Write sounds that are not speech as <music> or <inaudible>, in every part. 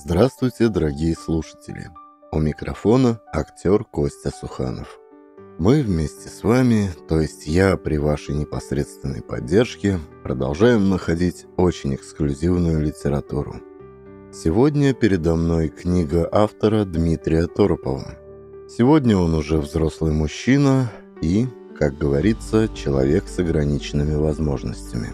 Здравствуйте, дорогие слушатели! У микрофона актер Костя Суханов. Мы вместе с вами, то есть я при вашей непосредственной поддержке, продолжаем находить очень эксклюзивную литературу. Сегодня передо мной книга автора Дмитрия Торопова. Сегодня он уже взрослый мужчина и, как говорится, человек с ограниченными возможностями.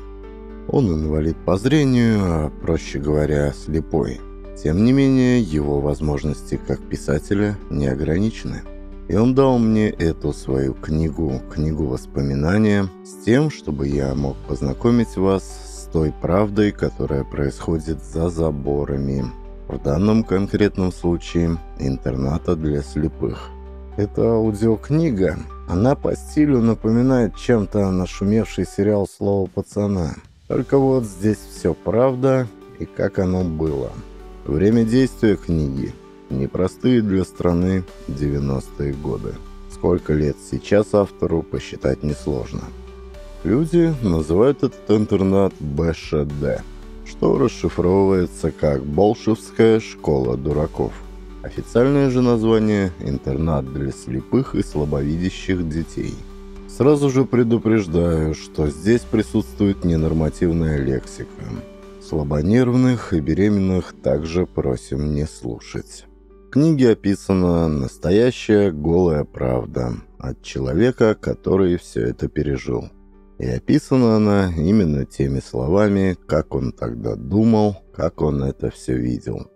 Он инвалид по зрению, а, проще говоря, слепой – тем не менее, его возможности как писателя не ограничены. И он дал мне эту свою книгу, книгу воспоминания, с тем, чтобы я мог познакомить вас с той правдой, которая происходит за заборами. В данном конкретном случае интерната для слепых. Это аудиокнига, она по стилю напоминает чем-то нашумевший сериал «Слово пацана». Только вот здесь все правда и как оно было. Время действия книги. Непростые для страны 90-е годы. Сколько лет сейчас автору, посчитать несложно. Люди называют этот интернат БШД, что расшифровывается как «Болшевская школа дураков». Официальное же название – интернат для слепых и слабовидящих детей. Сразу же предупреждаю, что здесь присутствует ненормативная лексика – Слабонервных и беременных также просим не слушать. В книге описана настоящая голая правда от человека, который все это пережил. И описана она именно теми словами, как он тогда думал, как он это все видел.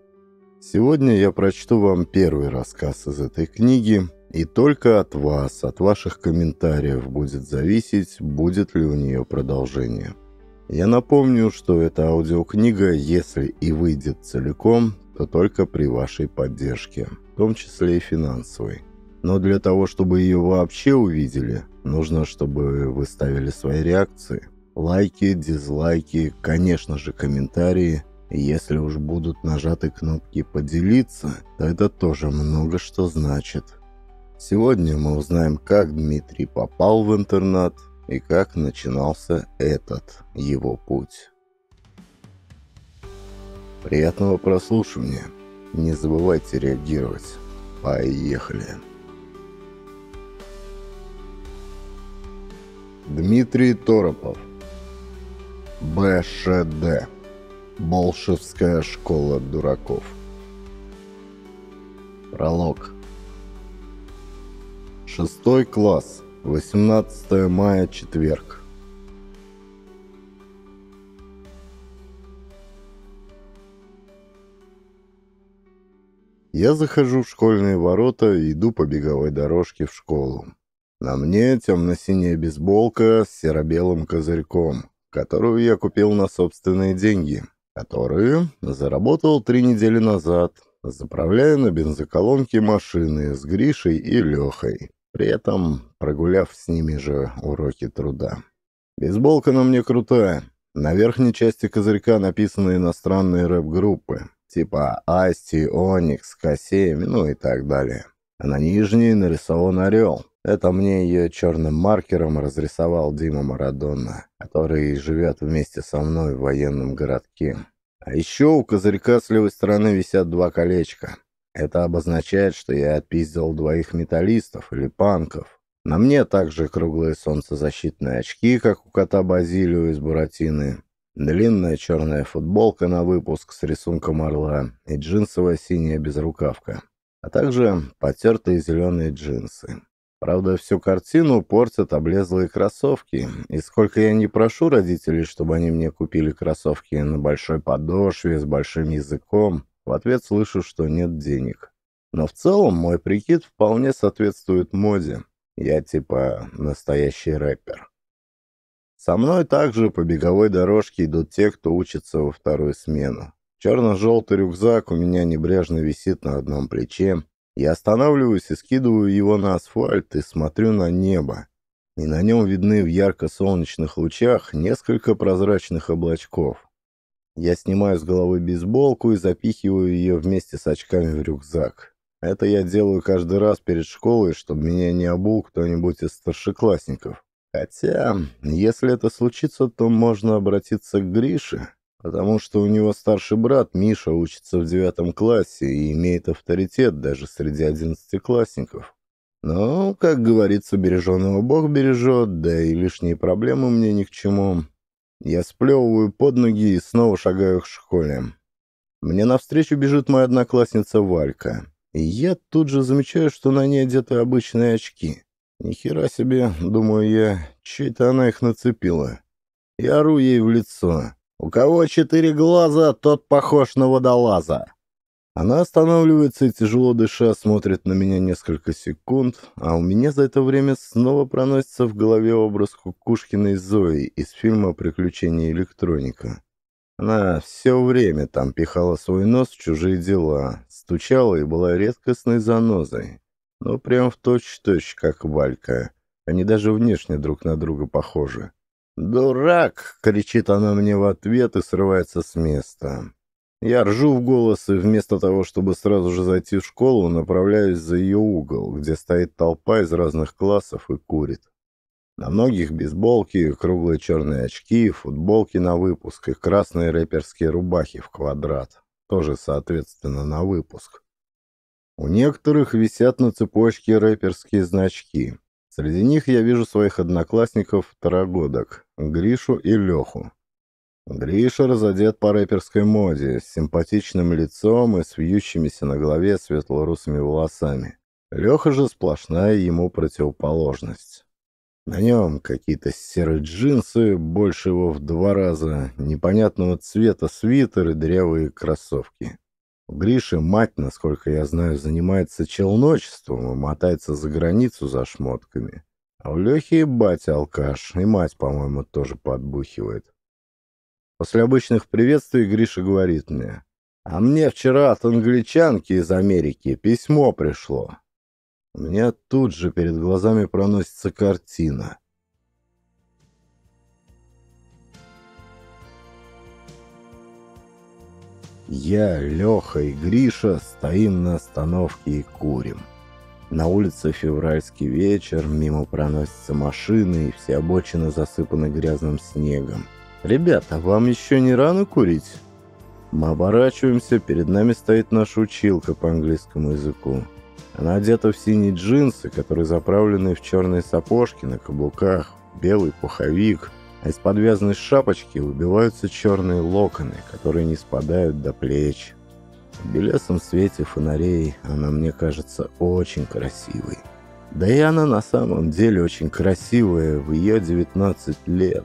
Сегодня я прочту вам первый рассказ из этой книги, и только от вас, от ваших комментариев будет зависеть, будет ли у нее продолжение. Я напомню, что эта аудиокнига, если и выйдет целиком, то только при вашей поддержке, в том числе и финансовой. Но для того, чтобы ее вообще увидели, нужно, чтобы вы ставили свои реакции. Лайки, дизлайки, конечно же, комментарии. Если уж будут нажаты кнопки «Поделиться», то это тоже много что значит. Сегодня мы узнаем, как Дмитрий попал в интернат, и как начинался этот его путь. Приятного прослушивания. Не забывайте реагировать. Поехали. Дмитрий Торопов. БШД. Болшевская школа дураков. Пролог. Шестой класс. 18 мая, четверг. Я захожу в школьные ворота и иду по беговой дорожке в школу. На мне темно-синяя бейсболка с серо-белым козырьком, которую я купил на собственные деньги, которые заработал три недели назад, заправляя на бензоколонке машины с Гришей и Лехой при этом прогуляв с ними же уроки труда. Бейсболка на мне крутая. На верхней части козырька написаны иностранные рэп-группы, типа Асти, Оникс, К7, ну и так далее. А на нижней нарисован орел. Это мне ее черным маркером разрисовал Дима Марадонна, который живет вместе со мной в военном городке. А еще у козырька с левой стороны висят два колечка. Это обозначает, что я отпиздил двоих металлистов или панков. На мне также круглые солнцезащитные очки, как у кота Базилио из Буратины. Длинная черная футболка на выпуск с рисунком орла и джинсовая синяя безрукавка. А также потертые зеленые джинсы. Правда, всю картину портят облезлые кроссовки. И сколько я не прошу родителей, чтобы они мне купили кроссовки на большой подошве с большим языком, в ответ слышу, что нет денег. Но в целом мой прикид вполне соответствует моде. Я типа настоящий рэпер. Со мной также по беговой дорожке идут те, кто учится во вторую смену. Черно-желтый рюкзак у меня небрежно висит на одном плече. Я останавливаюсь и скидываю его на асфальт и смотрю на небо. И на нем видны в ярко-солнечных лучах несколько прозрачных облачков. Я снимаю с головы бейсболку и запихиваю ее вместе с очками в рюкзак. Это я делаю каждый раз перед школой, чтобы меня не обул кто-нибудь из старшеклассников. Хотя, если это случится, то можно обратиться к Грише, потому что у него старший брат Миша учится в девятом классе и имеет авторитет даже среди одиннадцатиклассников. Но, как говорится, береженого Бог бережет, да и лишние проблемы мне ни к чему. Я сплевываю под ноги и снова шагаю к школе. Мне навстречу бежит моя одноклассница Валька. И я тут же замечаю, что на ней одеты обычные очки. Ни хера себе, думаю я, чей-то она их нацепила. Я ору ей в лицо. «У кого четыре глаза, тот похож на водолаза». Она останавливается и, тяжело дыша, смотрит на меня несколько секунд, а у меня за это время снова проносится в голове образ Кукушкиной Зои из фильма «Приключения электроника». Она все время там пихала свой нос в чужие дела, стучала и была редкостной занозой. Ну, прям в точь-в-точь, -точь, как Валька. Они даже внешне друг на друга похожи. «Дурак!» — кричит она мне в ответ и срывается с места. Я ржу в голос и вместо того, чтобы сразу же зайти в школу, направляюсь за ее угол, где стоит толпа из разных классов и курит. На многих бейсболки, круглые черные очки, футболки на выпуск и красные рэперские рубахи в квадрат, тоже, соответственно, на выпуск. У некоторых висят на цепочке рэперские значки. Среди них я вижу своих одноклассников второгодок, Гришу и Леху, Гриша разодет по рэперской моде, с симпатичным лицом и с вьющимися на голове светло-русыми волосами. Леха же сплошная ему противоположность. На нем какие-то серые джинсы, больше его в два раза, непонятного цвета свитер и дырявые кроссовки. У Гриши мать, насколько я знаю, занимается челночеством и мотается за границу за шмотками. А у Лехи батя алкаш, и мать, по-моему, тоже подбухивает. После обычных приветствий Гриша говорит мне. «А мне вчера от англичанки из Америки письмо пришло». У меня тут же перед глазами проносится картина. Я, Леха и Гриша стоим на остановке и курим. На улице февральский вечер, мимо проносятся машины, и все обочины засыпаны грязным снегом. «Ребята, вам еще не рано курить?» Мы оборачиваемся, перед нами стоит наша училка по английскому языку. Она одета в синие джинсы, которые заправлены в черные сапожки на каблуках, белый пуховик, а из подвязанной шапочки выбиваются черные локоны, которые не спадают до плеч. В белесом свете фонарей она мне кажется очень красивой. Да и она на самом деле очень красивая в ее 19 лет.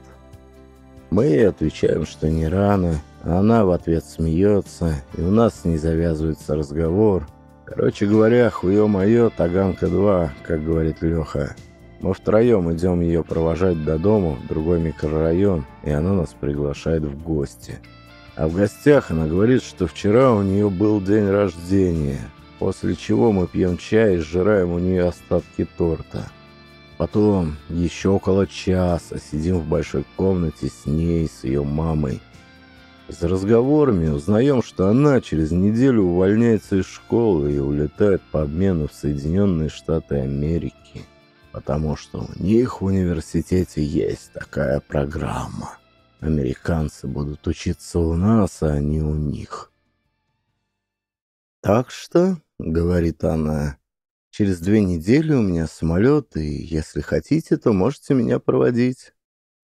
Мы отвечаем, что не рано. Она в ответ смеется, и у нас не завязывается разговор. Короче говоря, хуё моё, Таганка-2, как говорит Лёха. Мы втроем идем ее провожать до дома в другой микрорайон, и она нас приглашает в гости. А в гостях она говорит, что вчера у нее был день рождения, после чего мы пьем чай и сжираем у нее остатки торта. Потом еще около часа сидим в большой комнате с ней, с ее мамой. И за разговорами узнаем, что она через неделю увольняется из школы и улетает по обмену в Соединенные Штаты Америки, потому что у них в университете есть такая программа. Американцы будут учиться у нас, а не у них. «Так что», — говорит она, — Через две недели у меня самолет, и если хотите, то можете меня проводить».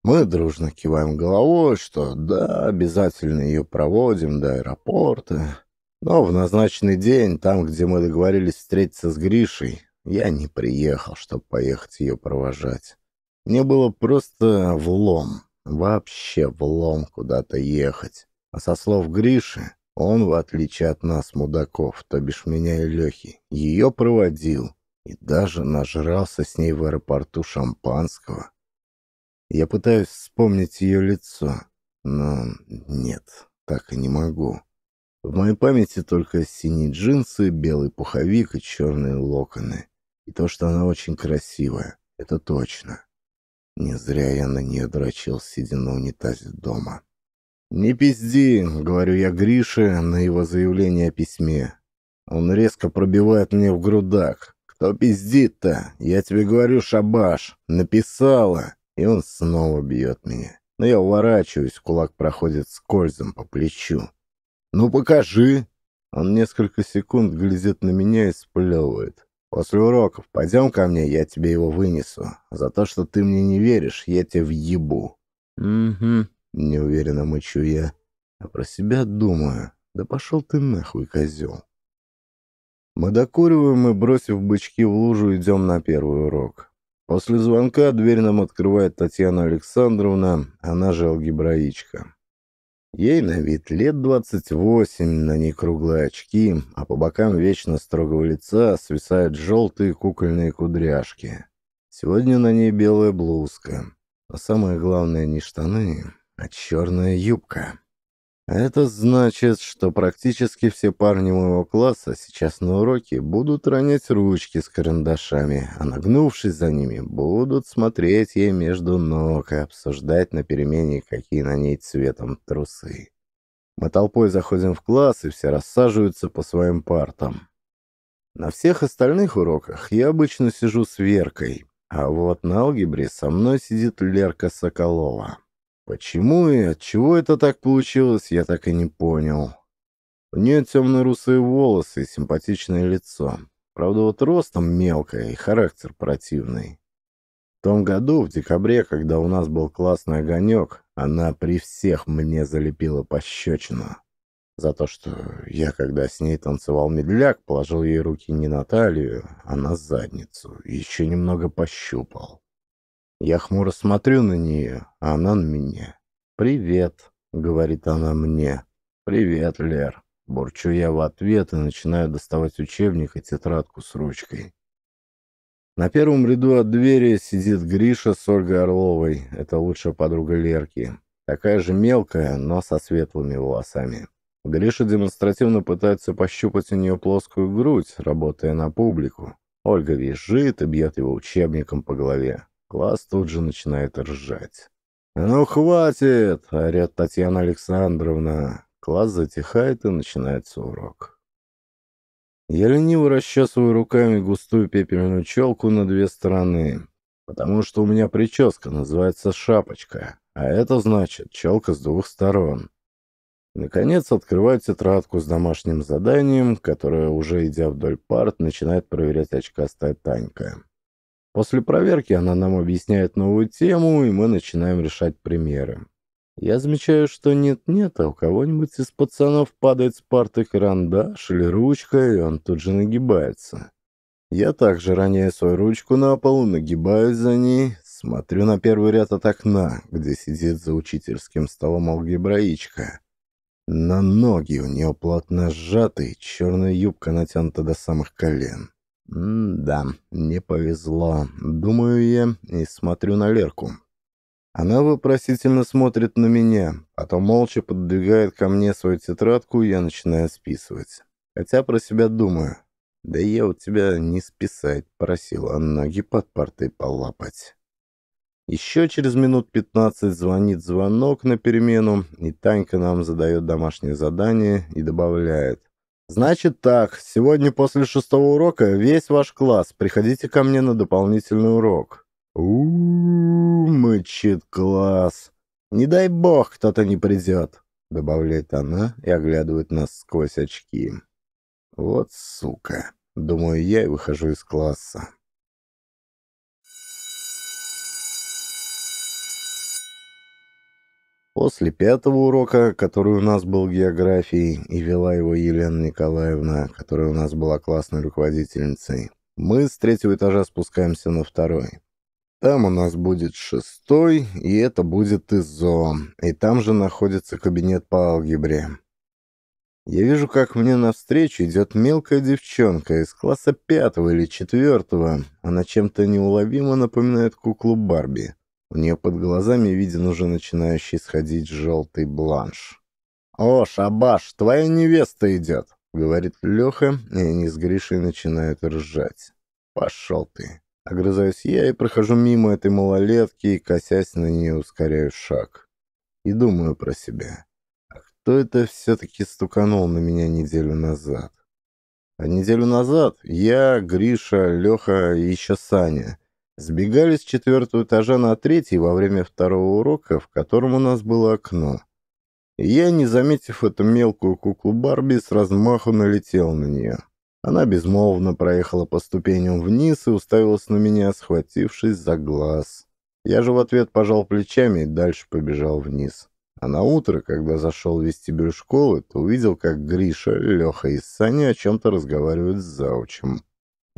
Мы дружно киваем головой, что да, обязательно ее проводим до аэропорта. Но в назначенный день, там, где мы договорились встретиться с Гришей, я не приехал, чтобы поехать ее провожать. Мне было просто влом, вообще влом куда-то ехать. А со слов Гриши, он, в отличие от нас, мудаков, то бишь меня и Лехи, ее проводил и даже нажрался с ней в аэропорту шампанского. Я пытаюсь вспомнить ее лицо, но нет, так и не могу. В моей памяти только синие джинсы, белый пуховик и черные локоны. И то, что она очень красивая, это точно. Не зря я на нее дрочил, сидя на унитазе дома. «Не пизди», — говорю я Грише на его заявление о письме. Он резко пробивает мне в грудак. «Кто пиздит-то? Я тебе говорю, шабаш! Написала!» И он снова бьет меня. Но я уворачиваюсь, кулак проходит скользом по плечу. «Ну покажи!» Он несколько секунд глядит на меня и сплевывает. «После уроков пойдем ко мне, я тебе его вынесу. За то, что ты мне не веришь, я тебе въебу». «Угу, Неуверенно мычу я, а про себя думаю. Да пошел ты нахуй, козел. Мы докуриваем и, бросив бычки в лужу, идем на первый урок. После звонка дверь нам открывает Татьяна Александровна, она же алгебраичка. Ей на вид лет 28, на ней круглые очки, а по бокам вечно строгого лица свисают желтые кукольные кудряшки. Сегодня на ней белая блузка, а самое главное не штаны, а черная юбка. Это значит, что практически все парни моего класса сейчас на уроке будут ронять ручки с карандашами, а нагнувшись за ними, будут смотреть ей между ног и обсуждать на перемене, какие на ней цветом трусы. Мы толпой заходим в класс, и все рассаживаются по своим партам. На всех остальных уроках я обычно сижу с Веркой, а вот на алгебре со мной сидит Лерка Соколова. Почему и от чего это так получилось, я так и не понял. У нее темно-русые волосы и симпатичное лицо. Правда, вот ростом мелкое и характер противный. В том году, в декабре, когда у нас был классный огонек, она при всех мне залепила пощечину. За то, что я, когда с ней танцевал медляк, положил ей руки не на талию, а на задницу, и еще немного пощупал. Я хмуро смотрю на нее, а она на меня. «Привет», — говорит она мне. «Привет, Лер». Бурчу я в ответ и начинаю доставать учебник и тетрадку с ручкой. На первом ряду от двери сидит Гриша с Ольгой Орловой. Это лучшая подруга Лерки. Такая же мелкая, но со светлыми волосами. Гриша демонстративно пытается пощупать у нее плоскую грудь, работая на публику. Ольга визжит и бьет его учебником по голове. Класс тут же начинает ржать. «Ну, хватит!» — орет Татьяна Александровна. Класс затихает и начинается урок. Я лениво расчесываю руками густую пепельную челку на две стороны, потому что у меня прическа называется «шапочка», а это значит челка с двух сторон. Наконец открываю тетрадку с домашним заданием, которое, уже идя вдоль парт, начинает проверять очкастая Танька. После проверки она нам объясняет новую тему, и мы начинаем решать примеры. Я замечаю, что нет-нет, а у кого-нибудь из пацанов падает с парты карандаш или ручка, и он тут же нагибается. Я также роняю свою ручку на пол, нагибаюсь за ней, смотрю на первый ряд от а окна, где сидит за учительским столом алгебраичка. На ноги у нее плотно сжаты, черная юбка натянута до самых колен. М да, не повезло. Думаю я и смотрю на Лерку. Она вопросительно смотрит на меня, потом молча подвигает ко мне свою тетрадку, и я начинаю списывать. Хотя про себя думаю. Да я у тебя не списать просила а ноги под партой полапать. Еще через минут пятнадцать звонит звонок на перемену, и Танька нам задает домашнее задание и добавляет. «Значит так, сегодня после шестого урока весь ваш класс, приходите ко мне на дополнительный урок». «У-у-у», мычит класс. «Не дай бог кто-то не придет», — добавляет она и оглядывает нас сквозь очки. «Вот сука», — думаю я и выхожу из класса. После пятого урока, который у нас был географией, и вела его Елена Николаевна, которая у нас была классной руководительницей, мы с третьего этажа спускаемся на второй. Там у нас будет шестой, и это будет ИЗО, и там же находится кабинет по алгебре. Я вижу, как мне навстречу идет мелкая девчонка из класса пятого или четвертого. Она чем-то неуловимо напоминает куклу Барби. У нее под глазами виден уже начинающий сходить желтый бланш. «О, шабаш, твоя невеста идет!» — говорит Леха, и они с Гришей начинают ржать. «Пошел ты!» Огрызаюсь я и прохожу мимо этой малолетки и, косясь на нее, ускоряю шаг. И думаю про себя. А кто это все-таки стуканул на меня неделю назад? А неделю назад я, Гриша, Леха и еще Саня Сбегали с четвертого этажа на третий во время второго урока, в котором у нас было окно. И я, не заметив эту мелкую куклу Барби, с размаху налетел на нее. Она безмолвно проехала по ступеням вниз и уставилась на меня, схватившись за глаз. Я же в ответ пожал плечами и дальше побежал вниз. А на утро, когда зашел в вестибюль школы, то увидел, как Гриша, Леха и Саня о чем-то разговаривают с заучем.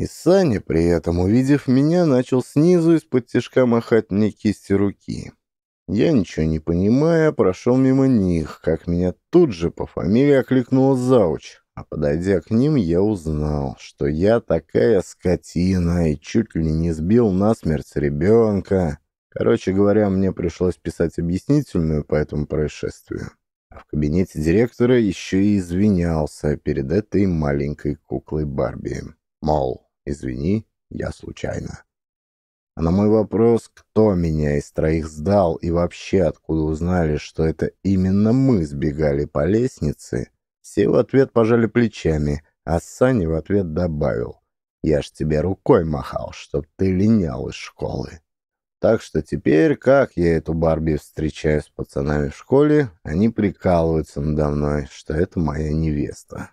И Саня, при этом увидев меня, начал снизу из-под тяжка махать мне кисти руки. Я, ничего не понимая, прошел мимо них, как меня тут же по фамилии окликнул Зауч. А подойдя к ним, я узнал, что я такая скотина и чуть ли не сбил насмерть ребенка. Короче говоря, мне пришлось писать объяснительную по этому происшествию. А в кабинете директора еще и извинялся перед этой маленькой куклой Барби. Мол, Извини, я случайно. А на мой вопрос, кто меня из троих сдал и вообще откуда узнали, что это именно мы сбегали по лестнице, все в ответ пожали плечами, а Саня в ответ добавил. «Я ж тебе рукой махал, чтоб ты линял из школы». Так что теперь, как я эту Барби встречаю с пацанами в школе, они прикалываются надо мной, что это моя невеста.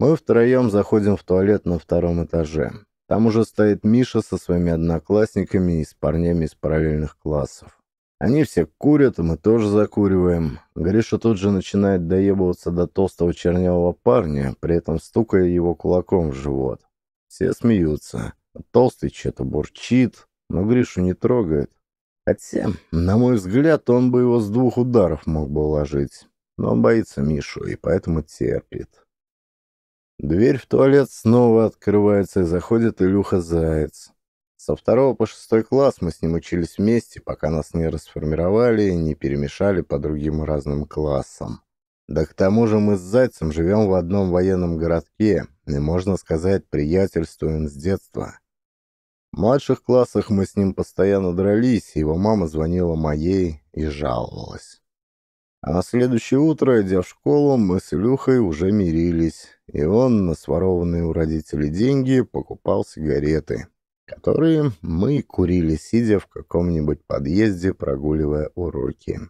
Мы втроем заходим в туалет на втором этаже. Там уже стоит Миша со своими одноклассниками и с парнями из параллельных классов. Они все курят, мы тоже закуриваем. Гриша тут же начинает доебываться до толстого чернявого парня, при этом стукая его кулаком в живот. Все смеются. Толстый что-то бурчит, но Гришу не трогает. Хотя, на мой взгляд, он бы его с двух ударов мог бы уложить. Но он боится Мишу и поэтому терпит. Дверь в туалет снова открывается и заходит Илюха Заяц. Со второго по шестой класс мы с ним учились вместе, пока нас не расформировали и не перемешали по другим разным классам. Да к тому же мы с Зайцем живем в одном военном городке, и, можно сказать, приятельствуем с детства. В младших классах мы с ним постоянно дрались, его мама звонила моей и жаловалась. А на следующее утро, идя в школу, мы с Илюхой уже мирились, и он на сворованные у родителей деньги покупал сигареты, которые мы курили, сидя в каком-нибудь подъезде, прогуливая уроки.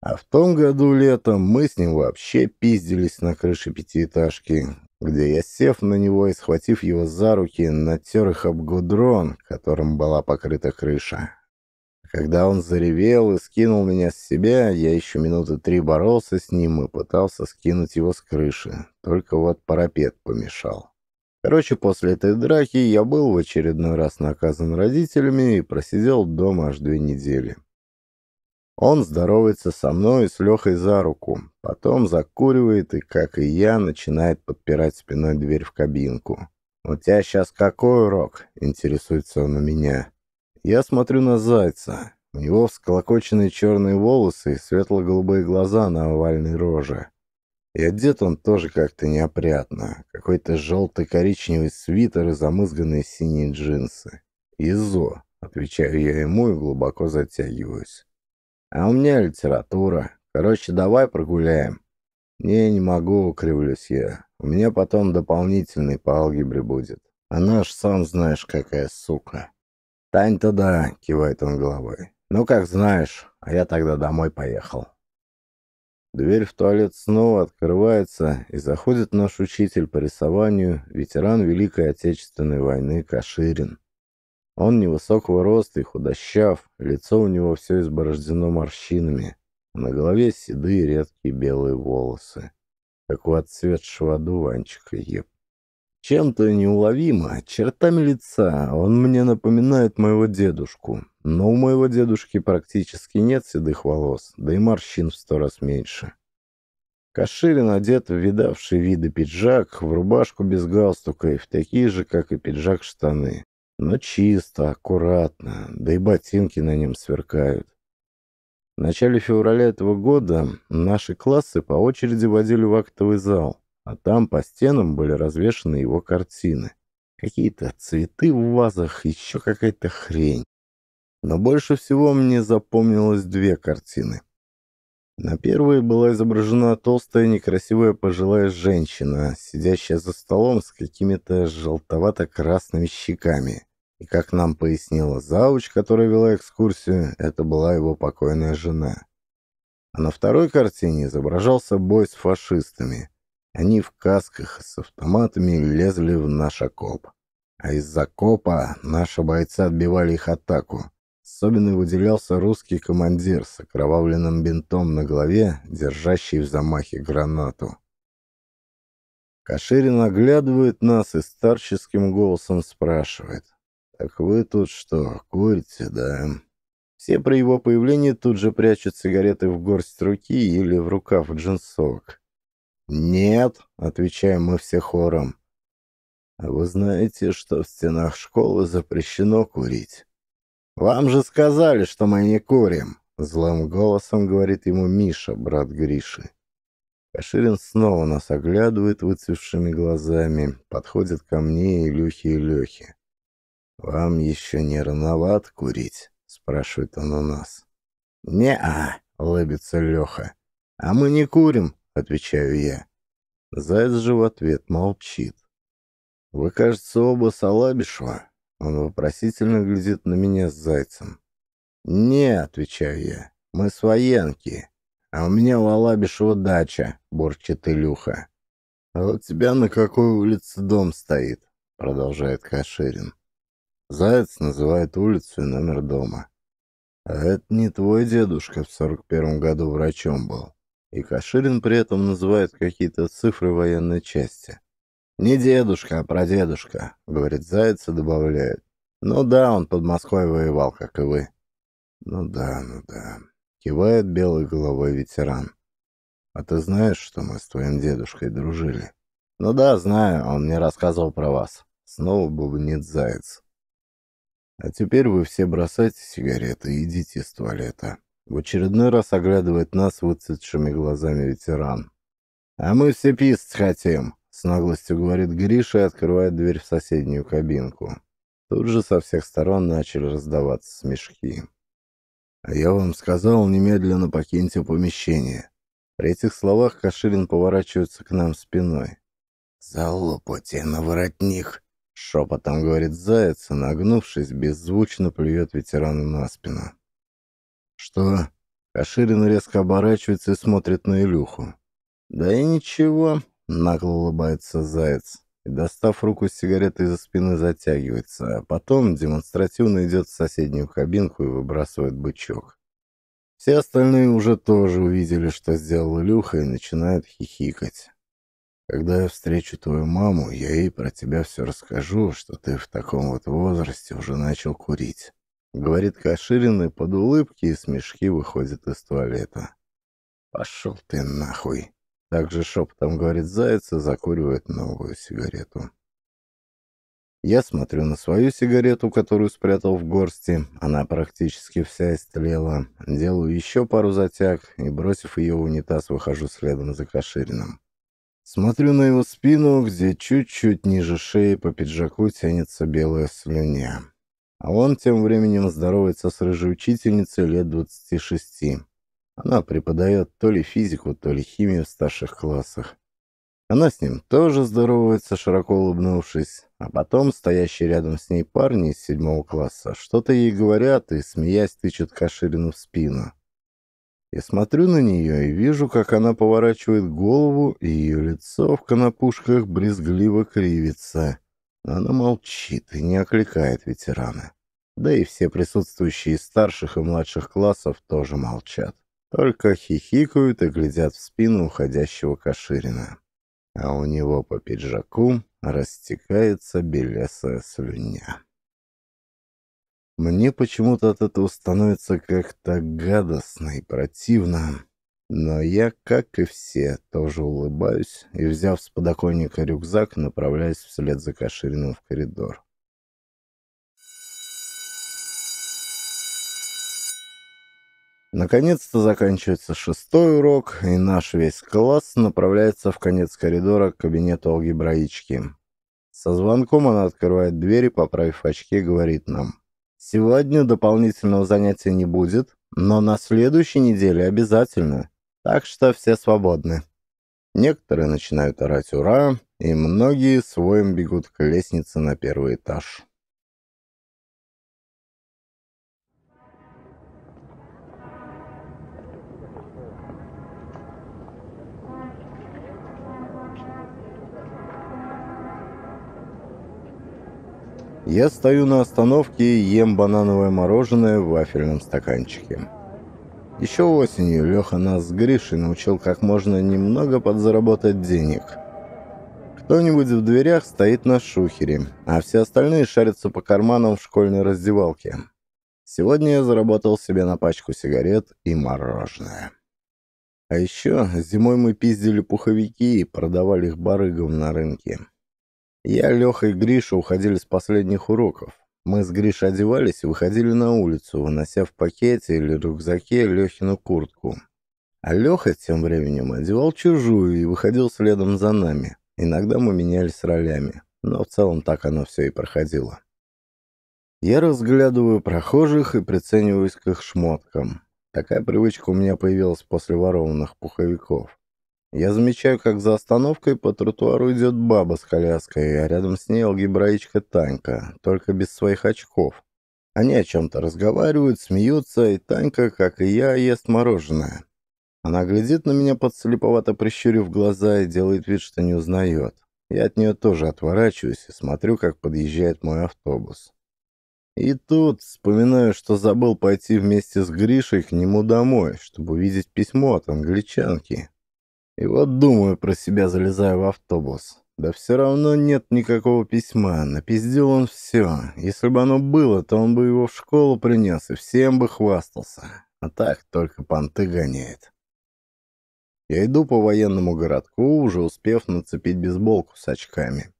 А в том году летом мы с ним вообще пиздились на крыше пятиэтажки, где я, сев на него и схватив его за руки, натер их об гудрон, которым была покрыта крыша. Когда он заревел и скинул меня с себя, я еще минуты три боролся с ним и пытался скинуть его с крыши. Только вот парапет помешал. Короче, после этой драки я был в очередной раз наказан родителями и просидел дома аж две недели. Он здоровается со мной и с Лехой за руку, потом закуривает и, как и я, начинает подпирать спиной дверь в кабинку. «У тебя сейчас какой урок?» — интересуется он у меня. Я смотрю на зайца. У него всколокоченные черные волосы и светло-голубые глаза на овальной роже. И одет он тоже как-то неопрятно. Какой-то желто-коричневый свитер и замызганные синие джинсы. «Изо», — отвечаю я ему и глубоко затягиваюсь. «А у меня литература. Короче, давай прогуляем». «Не, не могу», — кривлюсь я. «У меня потом дополнительный по алгебре будет. Она а ж сам знаешь, какая сука». «Тань то да кивает он головой. «Ну, как знаешь, а я тогда домой поехал». Дверь в туалет снова открывается, и заходит наш учитель по рисованию, ветеран Великой Отечественной войны Каширин. Он невысокого роста и худощав, лицо у него все изборождено морщинами, а на голове седые редкие белые волосы, как у отцветшего одуванчика еп. Чем-то неуловимо, чертами лица, он мне напоминает моего дедушку. Но у моего дедушки практически нет седых волос, да и морщин в сто раз меньше. Коширин одет в видавший виды пиджак, в рубашку без галстука и в такие же, как и пиджак, штаны. Но чисто, аккуратно, да и ботинки на нем сверкают. В начале февраля этого года наши классы по очереди водили в актовый зал а там по стенам были развешаны его картины. Какие-то цветы в вазах, еще какая-то хрень. Но больше всего мне запомнилось две картины. На первой была изображена толстая некрасивая пожилая женщина, сидящая за столом с какими-то желтовато-красными щеками. И как нам пояснила зауч, которая вела экскурсию, это была его покойная жена. А на второй картине изображался бой с фашистами. Они в касках с автоматами лезли в наш окоп. А из окопа наши бойцы отбивали их атаку. Особенно выделялся русский командир с окровавленным бинтом на голове, держащий в замахе гранату. Каширин оглядывает нас и старческим голосом спрашивает. «Так вы тут что, курите, да?» Все при его появлении тут же прячут сигареты в горсть руки или в рукав джинсовок. «Нет», — отвечаем мы все хором. «А вы знаете, что в стенах школы запрещено курить?» «Вам же сказали, что мы не курим!» Злым голосом говорит ему Миша, брат Гриши. Каширин снова нас оглядывает выцвевшими глазами, подходит ко мне, Илюхе и Лехе. «Вам еще не рановат курить?» — спрашивает он у нас. «Не-а», — улыбится Леха. «А мы не курим, — отвечаю я. Заяц же в ответ молчит. «Вы, кажется, оба Салабишева?» Он вопросительно глядит на меня с зайцем. «Не», — отвечаю я, — «мы с военки. А у меня у Алабишева дача», — борчит Илюха. «А вот тебя на какой улице дом стоит?» — продолжает Каширин. Заяц называет улицу и номер дома. «А это не твой дедушка в сорок первом году врачом был и Каширин при этом называет какие-то цифры военной части. «Не дедушка, а прадедушка», — говорит Заяц и добавляет. «Ну да, он под Москвой воевал, как и вы». «Ну да, ну да», — кивает белой головой ветеран. «А ты знаешь, что мы с твоим дедушкой дружили?» «Ну да, знаю, он мне рассказывал про вас». Снова бубнит Заяц. «А теперь вы все бросайте сигареты и идите из туалета», в очередной раз оглядывает нас выцветшими глазами ветеран. «А мы все писать хотим», — с наглостью говорит Гриша и открывает дверь в соседнюю кабинку. Тут же со всех сторон начали раздаваться смешки. «А я вам сказал, немедленно покиньте помещение». При этих словах Каширин поворачивается к нам спиной. «Залупайте на воротник!» — шепотом говорит заяц, и, нагнувшись, беззвучно плюет ветерану на спину. «Что?» Каширин резко оборачивается и смотрит на Илюху. «Да и ничего», — нагло улыбается Заяц. И, достав руку с сигаретой из-за спины, затягивается, а потом демонстративно идет в соседнюю кабинку и выбрасывает бычок. Все остальные уже тоже увидели, что сделал Илюха, и начинают хихикать. «Когда я встречу твою маму, я ей про тебя все расскажу, что ты в таком вот возрасте уже начал курить». Говорит Каширин, и под улыбки и смешки выходит из туалета. «Пошел ты нахуй!» Также шепотом говорит Заяц и закуривает новую сигарету. Я смотрю на свою сигарету, которую спрятал в горсти. Она практически вся истлела. Делаю еще пару затяг и, бросив ее в унитаз, выхожу следом за Каширином. Смотрю на его спину, где чуть-чуть ниже шеи по пиджаку тянется белая слюня. А он тем временем здоровается с рыжей учительницей лет 26. Она преподает то ли физику, то ли химию в старших классах. Она с ним тоже здоровается, широко улыбнувшись. А потом стоящие рядом с ней парни из седьмого класса что-то ей говорят и, смеясь, тычут Каширину в спину. Я смотрю на нее и вижу, как она поворачивает голову, и ее лицо в конопушках брезгливо кривится. Но она молчит и не окликает ветераны. Да и все присутствующие из старших и младших классов тоже молчат. Только хихикают и глядят в спину уходящего Каширина. А у него по пиджаку растекается белесая слюня. Мне почему-то от этого становится как-то гадостно и противно. Но я, как и все, тоже улыбаюсь и, взяв с подоконника рюкзак, направляюсь вслед за Кашириным в коридор. Наконец-то заканчивается шестой урок, и наш весь класс направляется в конец коридора к кабинету Браички. Со звонком она открывает дверь и, поправив очки, говорит нам. «Сегодня дополнительного занятия не будет, но на следующей неделе обязательно так что все свободны. Некоторые начинают орать «Ура!», и многие своим бегут к лестнице на первый этаж. Я стою на остановке и ем банановое мороженое в вафельном стаканчике. Еще осенью Леха нас с Гришей научил, как можно немного подзаработать денег. Кто-нибудь в дверях стоит на шухере, а все остальные шарятся по карманам в школьной раздевалке. Сегодня я заработал себе на пачку сигарет и мороженое. А еще зимой мы пиздили пуховики и продавали их барыгам на рынке. Я, Леха и Гриша уходили с последних уроков. Мы с Гришей одевались и выходили на улицу, вынося в пакете или рюкзаке Лехину куртку. А Леха тем временем одевал чужую и выходил следом за нами. Иногда мы менялись ролями, но в целом так оно все и проходило. Я разглядываю прохожих и прицениваюсь к их шмоткам. Такая привычка у меня появилась после ворованных пуховиков. Я замечаю, как за остановкой по тротуару идет баба с коляской, а рядом с ней алгебраичка Танька, только без своих очков. Они о чем-то разговаривают, смеются, и Танька, как и я, ест мороженое. Она глядит на меня, подслеповато прищурив глаза, и делает вид, что не узнает. Я от нее тоже отворачиваюсь и смотрю, как подъезжает мой автобус. И тут вспоминаю, что забыл пойти вместе с Гришей к нему домой, чтобы увидеть письмо от англичанки. И вот думаю про себя, залезаю в автобус. Да все равно нет никакого письма, напиздил он все. Если бы оно было, то он бы его в школу принес и всем бы хвастался. А так только понты гоняет. Я иду по военному городку, уже успев нацепить бейсболку с очками.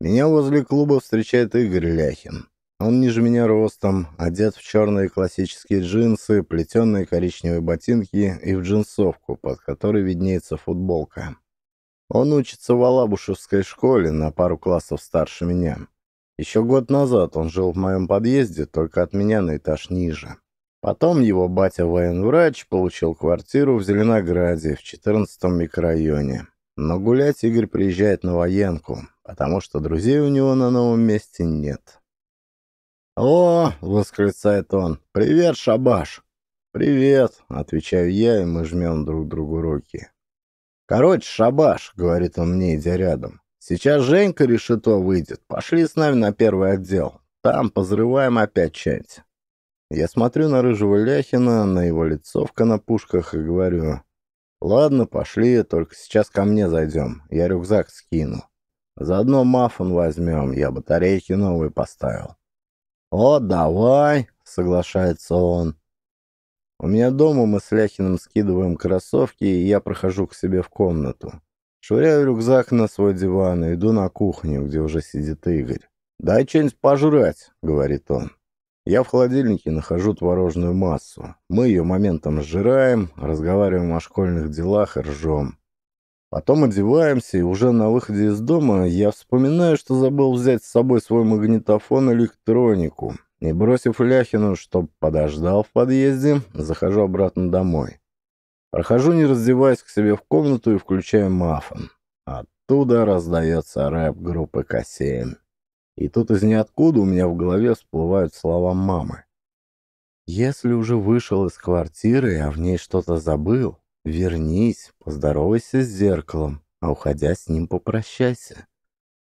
Меня возле клуба встречает Игорь Ляхин. Он ниже меня ростом, одет в черные классические джинсы, плетеные коричневые ботинки и в джинсовку, под которой виднеется футболка. Он учится в Алабушевской школе на пару классов старше меня. Еще год назад он жил в моем подъезде, только от меня на этаж ниже. Потом его батя военврач получил квартиру в Зеленограде в 14 микрорайоне. Но гулять Игорь приезжает на военку, потому что друзей у него на новом месте нет. «О!» — восклицает он. «Привет, шабаш!» «Привет!» — отвечаю я, и мы жмем друг другу руки. «Короче, шабаш!» — говорит он мне, идя рядом. «Сейчас Женька решето выйдет. Пошли с нами на первый отдел. Там позрываем опять часть». Я смотрю на рыжего Ляхина, на его лицо на пушках, и говорю... «Ладно, пошли, только сейчас ко мне зайдем. Я рюкзак скину. Заодно мафон возьмем, я батарейки новые поставил». «О, давай!» — соглашается он. У меня дома мы с Ляхиным скидываем кроссовки, и я прохожу к себе в комнату. Швыряю рюкзак на свой диван и иду на кухню, где уже сидит Игорь. «Дай что-нибудь пожрать», — говорит он. Я в холодильнике нахожу творожную массу. Мы ее моментом сжираем, разговариваем о школьных делах и ржем. Потом одеваемся, и уже на выходе из дома я вспоминаю, что забыл взять с собой свой магнитофон и электронику. И, бросив Ляхину, чтоб подождал в подъезде, захожу обратно домой. Прохожу, не раздеваясь, к себе в комнату и включаю мафон. Оттуда раздается рэп группы К7. И тут из ниоткуда у меня в голове всплывают слова мамы. «Если уже вышел из квартиры, а в ней что-то забыл, Вернись, поздоровайся с зеркалом, а уходя с ним попрощайся.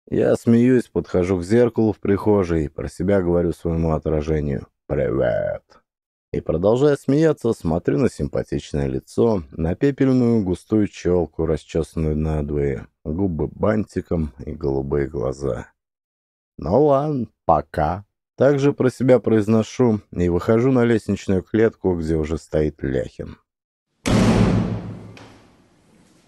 Я смеюсь, подхожу к зеркалу в прихожей и про себя говорю своему отражению «Привет». И продолжая смеяться, смотрю на симпатичное лицо, на пепельную густую челку, расчесанную надвое, губы бантиком и голубые глаза. Ну ладно, пока. Также про себя произношу и выхожу на лестничную клетку, где уже стоит Ляхин.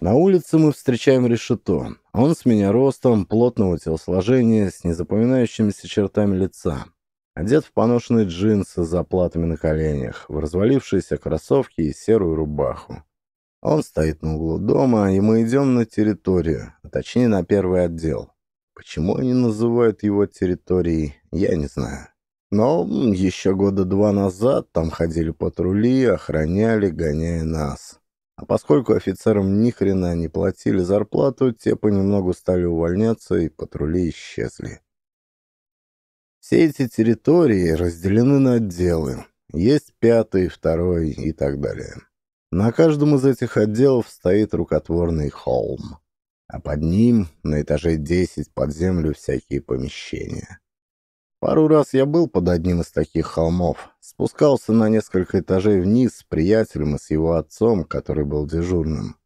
На улице мы встречаем решето. Он с меня ростом, плотного телосложения, с незапоминающимися чертами лица. Одет в поношенные джинсы с заплатами на коленях, в развалившиеся кроссовки и серую рубаху. Он стоит на углу дома, и мы идем на территорию, а точнее на первый отдел. Почему они называют его территорией, я не знаю. Но еще года два назад там ходили патрули, охраняли, гоняя нас. А поскольку офицерам ни хрена не платили зарплату, те понемногу стали увольняться, и патрули исчезли. Все эти территории разделены на отделы. Есть пятый, второй и так далее. На каждом из этих отделов стоит рукотворный холм, а под ним на этаже 10 под землю всякие помещения. Пару раз я был под одним из таких холмов. Спускался на несколько этажей вниз с приятелем и с его отцом, который был дежурным.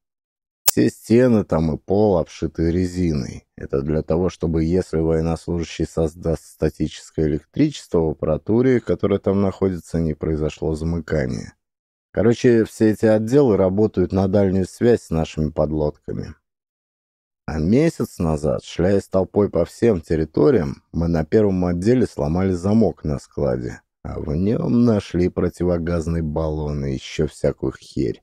Все стены там и пол обшиты резиной. Это для того, чтобы если военнослужащий создаст статическое электричество в аппаратуре, которая там находится, не произошло замыкание. Короче, все эти отделы работают на дальнюю связь с нашими подлодками. А месяц назад, шляясь толпой по всем территориям, мы на первом отделе сломали замок на складе, а в нем нашли противогазный баллон и еще всякую херь.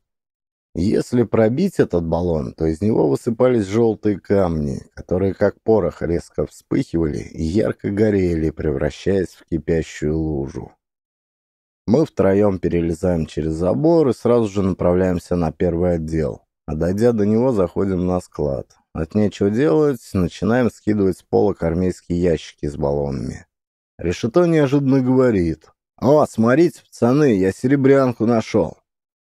Если пробить этот баллон, то из него высыпались желтые камни, которые как порох резко вспыхивали и ярко горели, превращаясь в кипящую лужу. Мы втроем перелезаем через забор и сразу же направляемся на первый отдел, а дойдя до него, заходим на склад. От нечего делать, начинаем скидывать с полок армейские ящики с баллонами. Решето неожиданно говорит. «О, смотрите, пацаны, я серебрянку нашел!»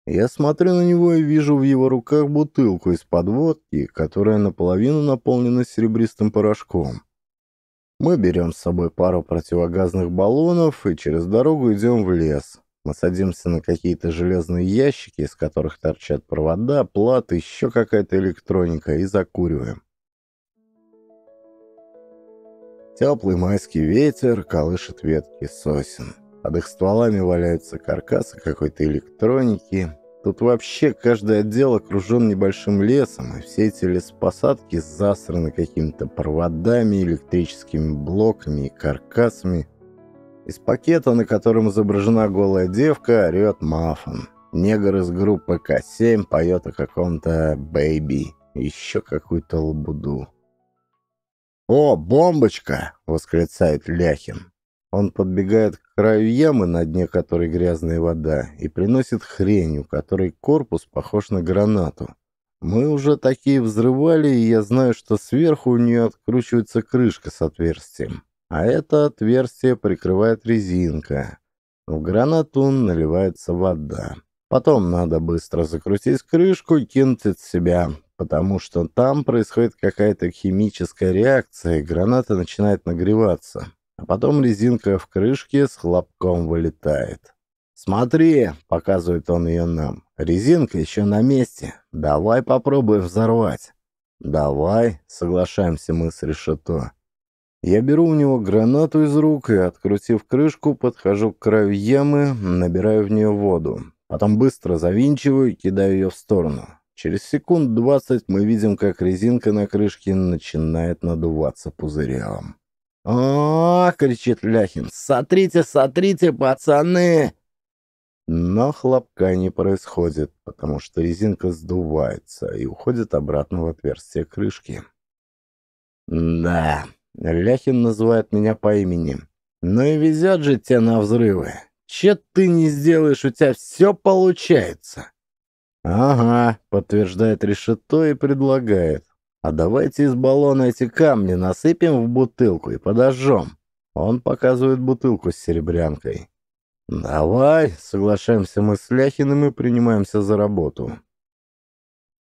Я смотрю на него и вижу в его руках бутылку из-под водки, которая наполовину наполнена серебристым порошком. Мы берем с собой пару противогазных баллонов и через дорогу идем в лес. Мы садимся на какие-то железные ящики, из которых торчат провода, платы, еще какая-то электроника, и закуриваем. Теплый майский ветер колышет ветки сосен. Под их стволами валяются каркасы какой-то электроники. Тут вообще каждый отдел окружен небольшим лесом, и все эти лесопосадки засраны какими-то проводами, электрическими блоками и каркасами. Из пакета, на котором изображена голая девка, орет Маффан. Негр из группы К7 поет о каком-то «бэйби». Еще какую-то лабуду. «О, бомбочка!» — восклицает Ляхин. Он подбегает к краю ямы, на дне которой грязная вода, и приносит хрень, у которой корпус похож на гранату. Мы уже такие взрывали, и я знаю, что сверху у нее откручивается крышка с отверстием а это отверстие прикрывает резинка. В гранатун наливается вода. Потом надо быстро закрутить крышку и кинуть от себя, потому что там происходит какая-то химическая реакция, и граната начинает нагреваться. А потом резинка в крышке с хлопком вылетает. «Смотри!» — показывает он ее нам. «Резинка еще на месте. Давай попробуем взорвать». «Давай», — соглашаемся мы с решето. Я беру у него гранату из рук и, открутив крышку, подхожу к краю ямы, набираю в нее воду. Потом быстро завинчиваю и кидаю ее в сторону. Через секунд 20 мы видим, как резинка на крышке начинает надуваться пузырем. «О, -о кричит Ляхин, — сотрите, сотрите, пацаны! Но хлопка не происходит, потому что резинка сдувается и уходит обратно в отверстие крышки. «Да», Ляхин называет меня по имени. Ну и везет же тебя на взрывы. Че ты не сделаешь, у тебя все получается. Ага, подтверждает решето и предлагает. А давайте из баллона эти камни насыпем в бутылку и подожжем. Он показывает бутылку с серебрянкой. Давай, соглашаемся мы с Ляхиным и принимаемся за работу.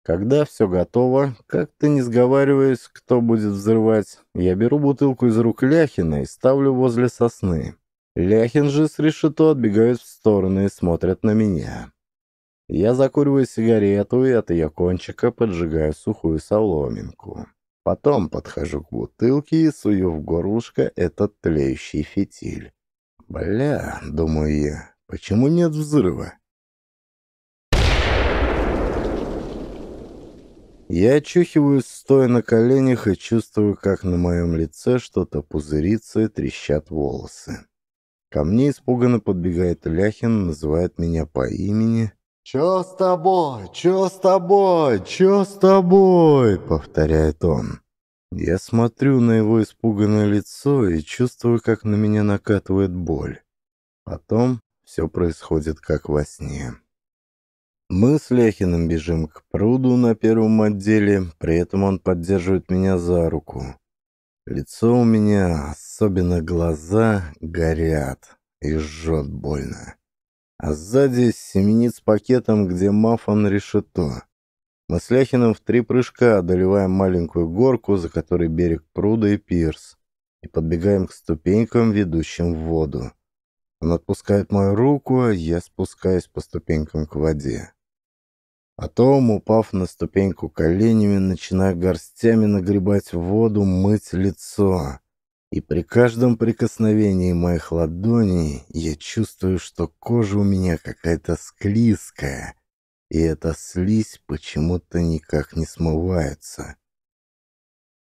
Когда все готово, как-то не сговариваясь, кто будет взрывать, я беру бутылку из рук Ляхина и ставлю возле сосны. Ляхин же с решето отбегают в стороны и смотрят на меня. Я закуриваю сигарету и от ее кончика поджигаю сухую соломинку. Потом подхожу к бутылке и сую в горлышко этот тлеющий фитиль. «Бля», — думаю я, — «почему нет взрыва?» Я очухиваюсь, стоя на коленях, и чувствую, как на моем лице что-то пузырится и трещат волосы. Ко мне испуганно подбегает Ляхин, называет меня по имени. «Чё с тобой? Чё с тобой? Чё с тобой?» — повторяет он. Я смотрю на его испуганное лицо и чувствую, как на меня накатывает боль. Потом все происходит как во сне. Мы с Ляхиным бежим к пруду на первом отделе, при этом он поддерживает меня за руку. Лицо у меня, особенно глаза, горят и жжет больно. А сзади семенит с пакетом, где мафон решето. Мы с Ляхиным в три прыжка одолеваем маленькую горку, за которой берег пруда и пирс, и подбегаем к ступенькам, ведущим в воду. Он отпускает мою руку, а я спускаюсь по ступенькам к воде. А Том, упав на ступеньку коленями, начиная горстями нагребать в воду, мыть лицо. И при каждом прикосновении моих ладоней я чувствую, что кожа у меня какая-то склизкая, и эта слизь почему-то никак не смывается.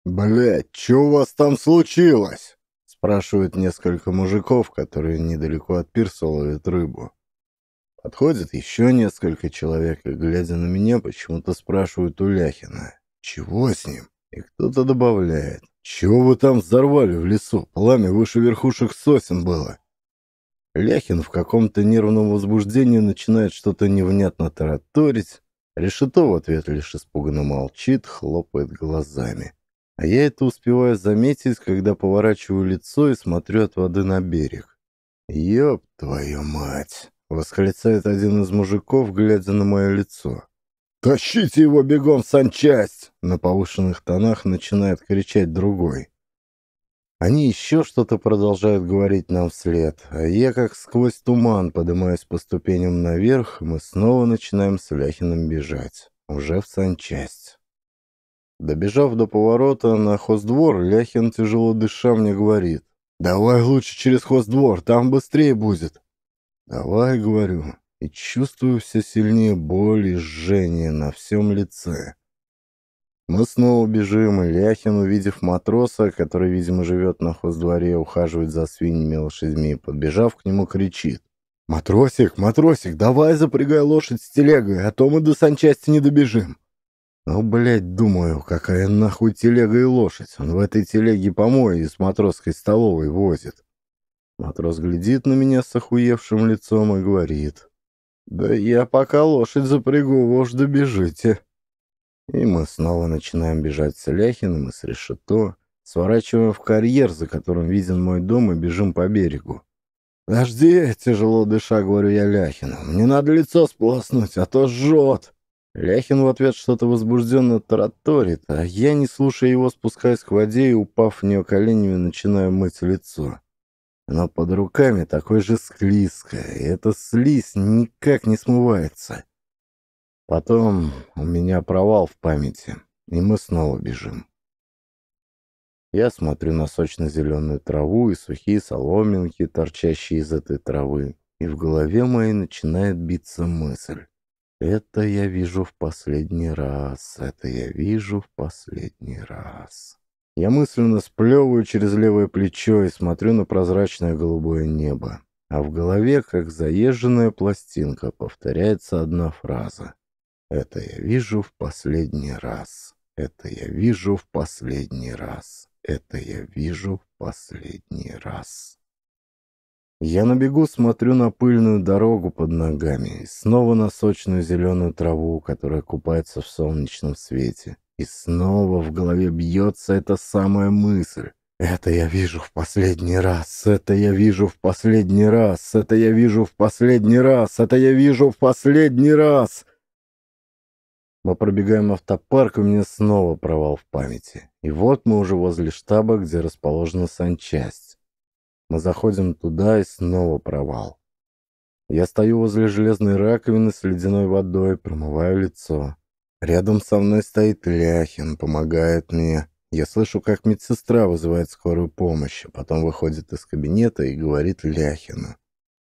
«Блядь, что у вас там случилось?» — спрашивают несколько мужиков, которые недалеко от пирса ловят рыбу. Подходит еще несколько человек, и, глядя на меня, почему-то спрашивают у Ляхина, чего с ним? И кто-то добавляет, чего вы там взорвали в лесу? Пламя выше верхушек сосен было. Ляхин в каком-то нервном возбуждении начинает что-то невнятно тараторить. Решето в ответ лишь испуганно молчит, хлопает глазами. А я это успеваю заметить, когда поворачиваю лицо и смотрю от воды на берег. Ёб твою мать! — восклицает один из мужиков, глядя на мое лицо. «Тащите его бегом в санчасть!» — на повышенных тонах начинает кричать другой. Они еще что-то продолжают говорить нам вслед, а я как сквозь туман поднимаюсь по ступеням наверх, и мы снова начинаем с Ляхиным бежать, уже в санчасть. Добежав до поворота на хоздвор, Ляхин, тяжело дыша, мне говорит. «Давай лучше через хоздвор, там быстрее будет». «Давай», — говорю, и чувствую все сильнее боль и жжение на всем лице. Мы снова бежим, и Ляхин, увидев матроса, который, видимо, живет на хоздворе, ухаживает за свиньями и лошадьми, подбежав к нему, кричит. «Матросик, матросик, давай запрягай лошадь с телегой, а то мы до санчасти не добежим!» «Ну, блядь, думаю, какая нахуй телега и лошадь? Он в этой телеге помой из матросской столовой возит. Матрос глядит на меня с охуевшим лицом и говорит. «Да я пока лошадь запрягу, уж добежите». И мы снова начинаем бежать с Ляхиным и с Решето, сворачиваем в карьер, за которым виден мой дом, и бежим по берегу. «Подожди!» — тяжело дыша, говорю я Ляхину. «Мне надо лицо сполоснуть, а то жжет!» Ляхин в ответ что-то возбужденно тараторит, а я, не слушая его, спускаясь к воде и, упав в нее коленями, начинаю мыть лицо но под руками такой же склизкая и эта слизь никак не смывается. Потом у меня провал в памяти, и мы снова бежим. Я смотрю на сочно-зеленую траву и сухие соломинки, торчащие из этой травы, и в голове моей начинает биться мысль. Это я вижу в последний раз, это я вижу в последний раз. Я мысленно сплевываю через левое плечо и смотрю на прозрачное голубое небо. А в голове, как заезженная пластинка, повторяется одна фраза. «Это я вижу в последний раз. Это я вижу в последний раз. Это я вижу в последний раз». Я набегу, смотрю на пыльную дорогу под ногами и снова на сочную зеленую траву, которая купается в солнечном свете. И снова в голове бьется эта самая мысль. «Это я вижу в последний раз! Это я вижу в последний раз! Это я вижу в последний раз! Это я вижу в последний раз!» Мы пробегаем автопарк, и меня снова провал в памяти. И вот мы уже возле штаба, где расположена санчасть. Мы заходим туда, и снова провал. Я стою возле железной раковины с ледяной водой, промываю лицо. Рядом со мной стоит Ляхин, помогает мне. Я слышу, как медсестра вызывает скорую помощь, а потом выходит из кабинета и говорит Ляхину.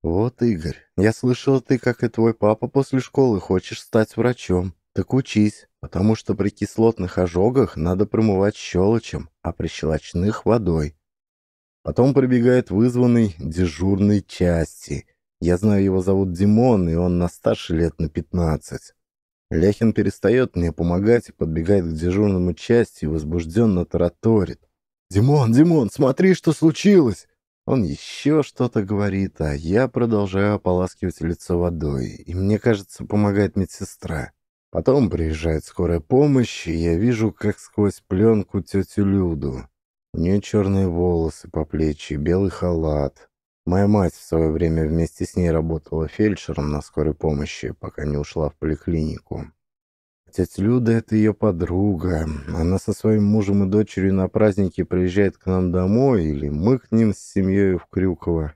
«Вот, Игорь, я слышал, ты, как и твой папа, после школы хочешь стать врачом. Так учись, потому что при кислотных ожогах надо промывать щелочем, а при щелочных – водой. Потом прибегает вызванный дежурной части. Я знаю, его зовут Димон, и он на старше лет на пятнадцать. Ляхин перестает мне помогать и подбегает к дежурному части и возбужденно тараторит. «Димон, Димон, смотри, что случилось!» Он еще что-то говорит, а я продолжаю ополаскивать лицо водой, и мне кажется, помогает медсестра. Потом приезжает скорая помощь, и я вижу, как сквозь пленку тетю Люду. У нее черные волосы по плечи, белый халат, Моя мать в свое время вместе с ней работала фельдшером на скорой помощи, пока не ушла в поликлинику. Тетя Люда — это ее подруга. Она со своим мужем и дочерью на праздники приезжает к нам домой, или мы к ним с семьей в Крюково.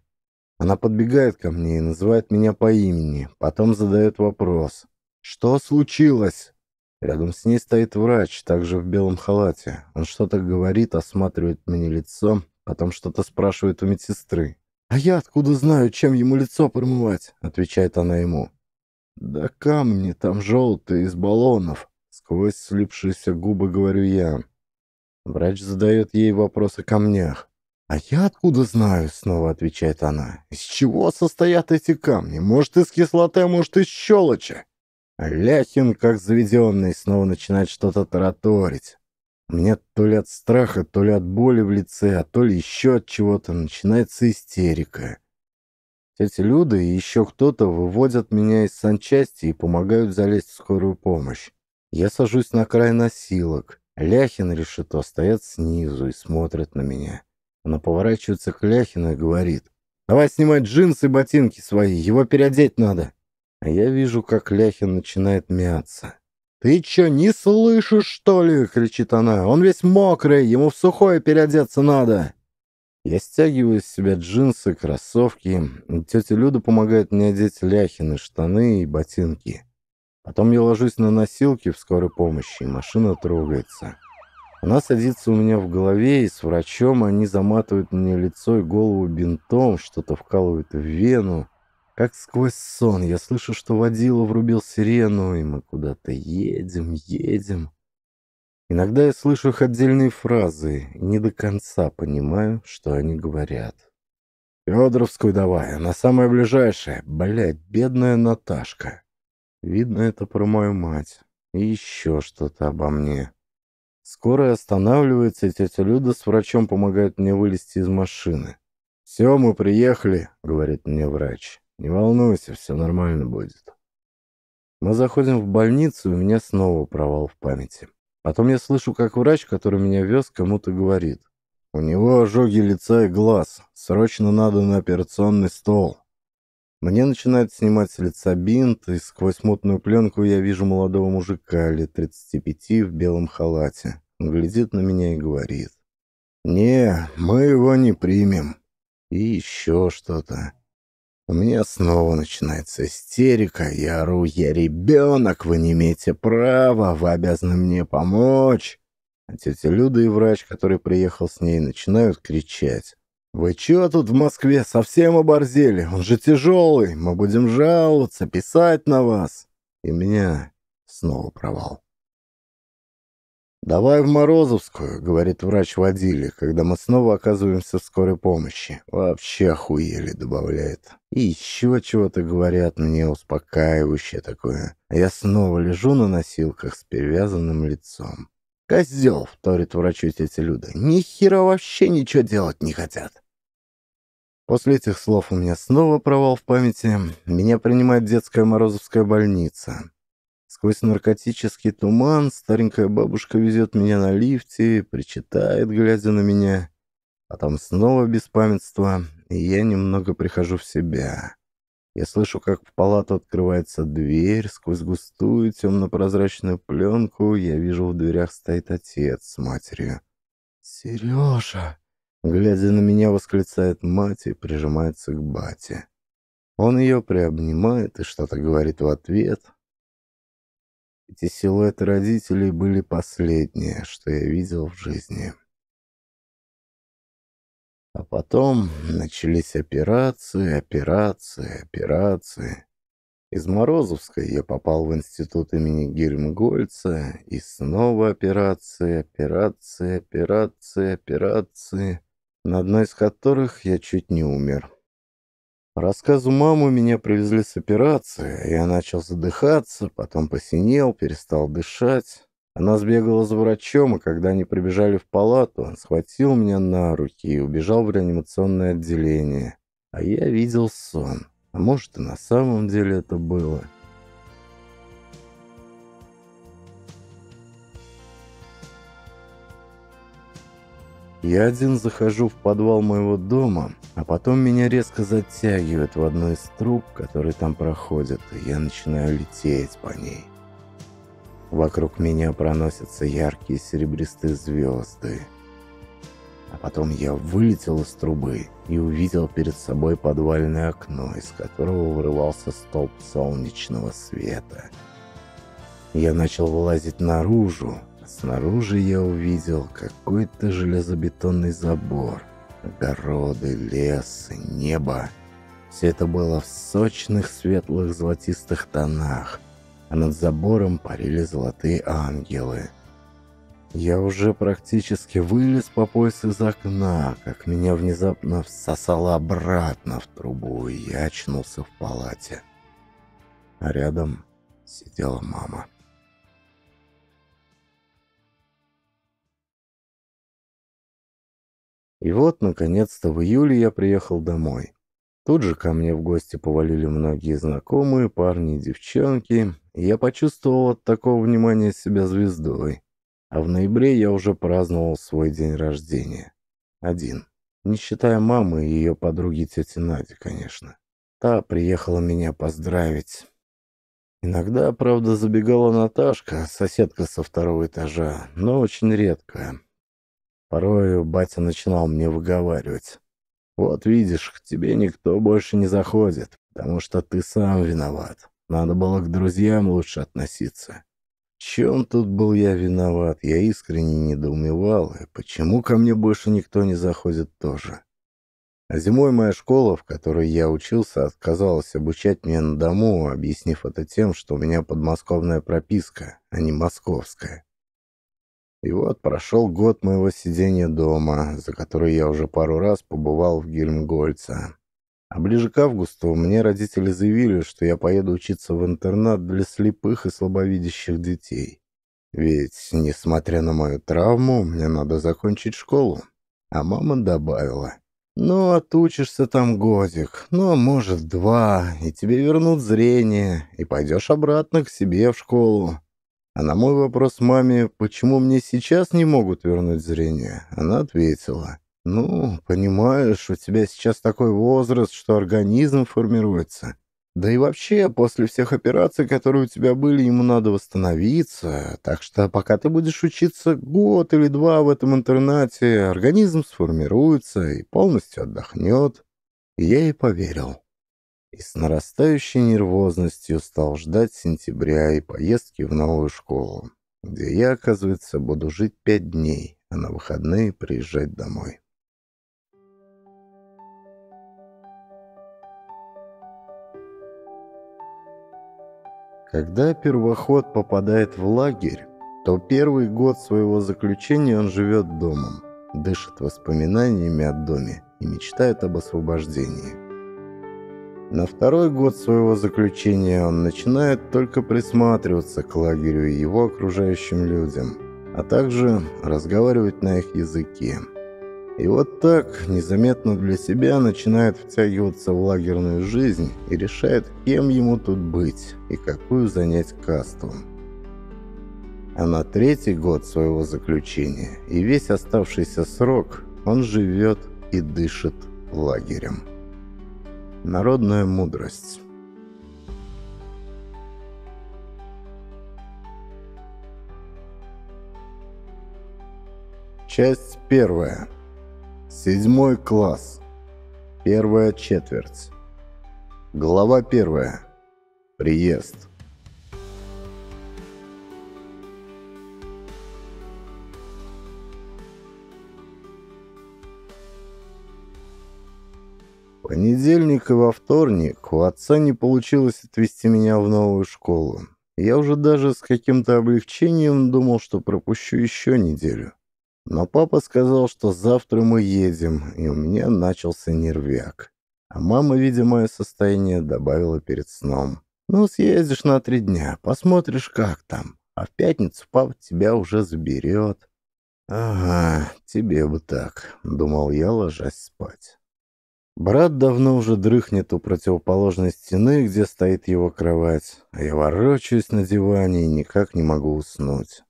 Она подбегает ко мне и называет меня по имени, потом задает вопрос. «Что случилось?» Рядом с ней стоит врач, также в белом халате. Он что-то говорит, осматривает мне лицо, потом что-то спрашивает у медсестры. «А я откуда знаю, чем ему лицо промывать?» — отвечает она ему. «Да камни там желтые, из баллонов», — сквозь слипшиеся губы говорю я. Врач задает ей вопрос о камнях. «А я откуда знаю?» — снова отвечает она. «Из чего состоят эти камни? Может, из кислоты, а может, из щелочи?» Ляхин, как заведенный, снова начинает что-то тараторить. Мне то ли от страха, то ли от боли в лице, а то ли еще от чего-то начинается истерика. эти Люда и еще кто-то выводят меня из санчасти и помогают залезть в скорую помощь. Я сажусь на край носилок. Ляхин и Решето стоят снизу и смотрят на меня. Она поворачивается к Ляхину и говорит, «Давай снимать джинсы и ботинки свои, его переодеть надо». А я вижу, как Ляхин начинает мяться. «Ты чё, не слышишь, что ли?» — кричит она. «Он весь мокрый, ему в сухое переодеться надо!» Я стягиваю с себя джинсы, кроссовки. Тетя Люда помогает мне одеть ляхины, штаны и ботинки. Потом я ложусь на носилки в скорой помощи, и машина трогается. Она садится у меня в голове, и с врачом они заматывают мне лицо и голову бинтом, что-то вкалывают в вену. Как сквозь сон я слышу, что водила врубил сирену, и мы куда-то едем, едем. Иногда я слышу их отдельные фразы и не до конца понимаю, что они говорят. «Федоровскую давай, она самая ближайшая. Блядь, бедная Наташка. Видно, это про мою мать. И еще что-то обо мне». Скорая останавливается, и тетя Люда с врачом помогает мне вылезти из машины. «Все, мы приехали», — говорит мне врач. Не волнуйся, все нормально будет. Мы заходим в больницу, и у меня снова провал в памяти. Потом я слышу, как врач, который меня вез, кому-то говорит. У него ожоги лица и глаз. Срочно надо на операционный стол. Мне начинают снимать с лица бинт, и сквозь мутную пленку я вижу молодого мужика лет 35 в белом халате. Он глядит на меня и говорит. «Не, мы его не примем». И еще что-то. У меня снова начинается истерика. Я ору, я ребенок, вы не имеете права, вы обязаны мне помочь. А тетя Люда и врач, который приехал с ней, начинают кричать. «Вы чё тут в Москве? Совсем оборзели? Он же тяжелый. Мы будем жаловаться, писать на вас!» И меня снова провал. «Давай в Морозовскую», — говорит врач водили, когда мы снова оказываемся в скорой помощи. «Вообще охуели», — добавляет. И еще чего-то говорят мне успокаивающее такое. Я снова лежу на носилках с перевязанным лицом. «Козел», — вторит врачу тетя Люда, — «ни хера вообще ничего делать не хотят». После этих слов у меня снова провал в памяти. Меня принимает детская Морозовская больница. Сквозь наркотический туман старенькая бабушка везет меня на лифте, причитает, глядя на меня. Потом а снова беспамятство, и я немного прихожу в себя. Я слышу, как в палату открывается дверь, сквозь густую темно-прозрачную пленку я вижу, в дверях стоит отец с матерью. «Сережа!» Глядя на меня, восклицает мать и прижимается к бате. Он ее приобнимает и что-то говорит в ответ. Эти силуэты родителей были последние, что я видел в жизни. А потом начались операции, операции, операции. Из Морозовской я попал в институт имени Гельмгольца, и снова операции, операции, операции, операции, на одной из которых я чуть не умер рассказу маму меня привезли с операции. Я начал задыхаться, потом посинел, перестал дышать. Она сбегала за врачом, и когда они прибежали в палату, он схватил меня на руки и убежал в реанимационное отделение. А я видел сон. А может, и на самом деле это было. Я один захожу в подвал моего дома, а потом меня резко затягивает в одну из труб, которые там проходят, и я начинаю лететь по ней. Вокруг меня проносятся яркие серебристые звезды. А потом я вылетел из трубы и увидел перед собой подвальное окно, из которого вырывался столб солнечного света. Я начал вылазить наружу, а снаружи я увидел какой-то железобетонный забор – огороды, лес, небо. Все это было в сочных светлых золотистых тонах, а над забором парили золотые ангелы. Я уже практически вылез по пояс из окна, как меня внезапно всосало обратно в трубу, и я очнулся в палате. А рядом сидела мама. И вот, наконец-то, в июле я приехал домой. Тут же ко мне в гости повалили многие знакомые, парни и девчонки, я почувствовал от такого внимания себя звездой. А в ноябре я уже праздновал свой день рождения. Один. Не считая мамы и ее подруги тети Нади, конечно. Та приехала меня поздравить. Иногда, правда, забегала Наташка, соседка со второго этажа, но очень редко. Порою батя начинал мне выговаривать. «Вот видишь, к тебе никто больше не заходит, потому что ты сам виноват. Надо было к друзьям лучше относиться». чем тут был я виноват? Я искренне недоумевал, и почему ко мне больше никто не заходит тоже? А зимой моя школа, в которой я учился, отказалась обучать меня на дому, объяснив это тем, что у меня подмосковная прописка, а не московская. И вот прошел год моего сидения дома, за который я уже пару раз побывал в Гельмгольце. А ближе к августу мне родители заявили, что я поеду учиться в интернат для слепых и слабовидящих детей. Ведь, несмотря на мою травму, мне надо закончить школу. А мама добавила, «Ну, отучишься там годик, ну, а может, два, и тебе вернут зрение, и пойдешь обратно к себе в школу». А на мой вопрос маме, почему мне сейчас не могут вернуть зрение, она ответила, «Ну, понимаешь, у тебя сейчас такой возраст, что организм формируется. Да и вообще, после всех операций, которые у тебя были, ему надо восстановиться. Так что пока ты будешь учиться год или два в этом интернате, организм сформируется и полностью отдохнет». Я ей поверил и с нарастающей нервозностью стал ждать сентября и поездки в новую школу, где я, оказывается, буду жить пять дней, а на выходные приезжать домой. Когда первоход попадает в лагерь, то первый год своего заключения он живет домом, дышит воспоминаниями о доме и мечтает об освобождении. На второй год своего заключения он начинает только присматриваться к лагерю и его окружающим людям, а также разговаривать на их языке. И вот так, незаметно для себя, начинает втягиваться в лагерную жизнь и решает, кем ему тут быть и какую занять касту. А на третий год своего заключения и весь оставшийся срок он живет и дышит лагерем. Народная мудрость. Часть первая. Седьмой класс. Первая четверть. Глава первая. Приезд. понедельник и во вторник у отца не получилось отвезти меня в новую школу. Я уже даже с каким-то облегчением думал, что пропущу еще неделю. Но папа сказал, что завтра мы едем, и у меня начался нервяк. А мама, видя мое состояние, добавила перед сном. «Ну, съездишь на три дня, посмотришь, как там. А в пятницу папа тебя уже заберет». «Ага, тебе бы так», — думал я, ложась спать. Брат давно уже дрыхнет у противоположной стены, где стоит его кровать, а я ворочаюсь на диване и никак не могу уснуть.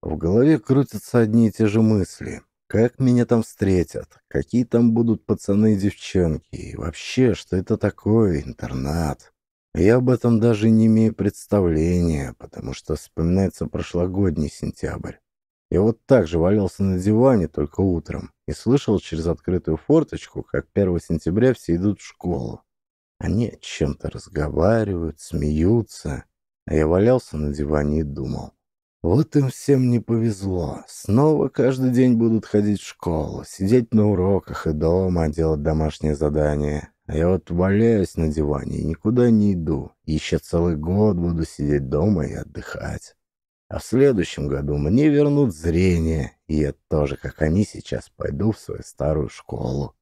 В голове крутятся одни и те же мысли. Как меня там встретят? Какие там будут пацаны и девчонки? И вообще, что это такое интернат? Я об этом даже не имею представления, потому что вспоминается прошлогодний сентябрь. Я вот так же валялся на диване только утром и слышал через открытую форточку, как 1 сентября все идут в школу. Они о чем-то разговаривают, смеются, а я валялся на диване и думал. Вот им всем не повезло. Снова каждый день будут ходить в школу, сидеть на уроках и дома, делать домашние задания. А я вот валяюсь на диване и никуда не иду. Еще целый год буду сидеть дома и отдыхать. А в следующем году мне вернут зрение, и я тоже, как они, сейчас пойду в свою старую школу.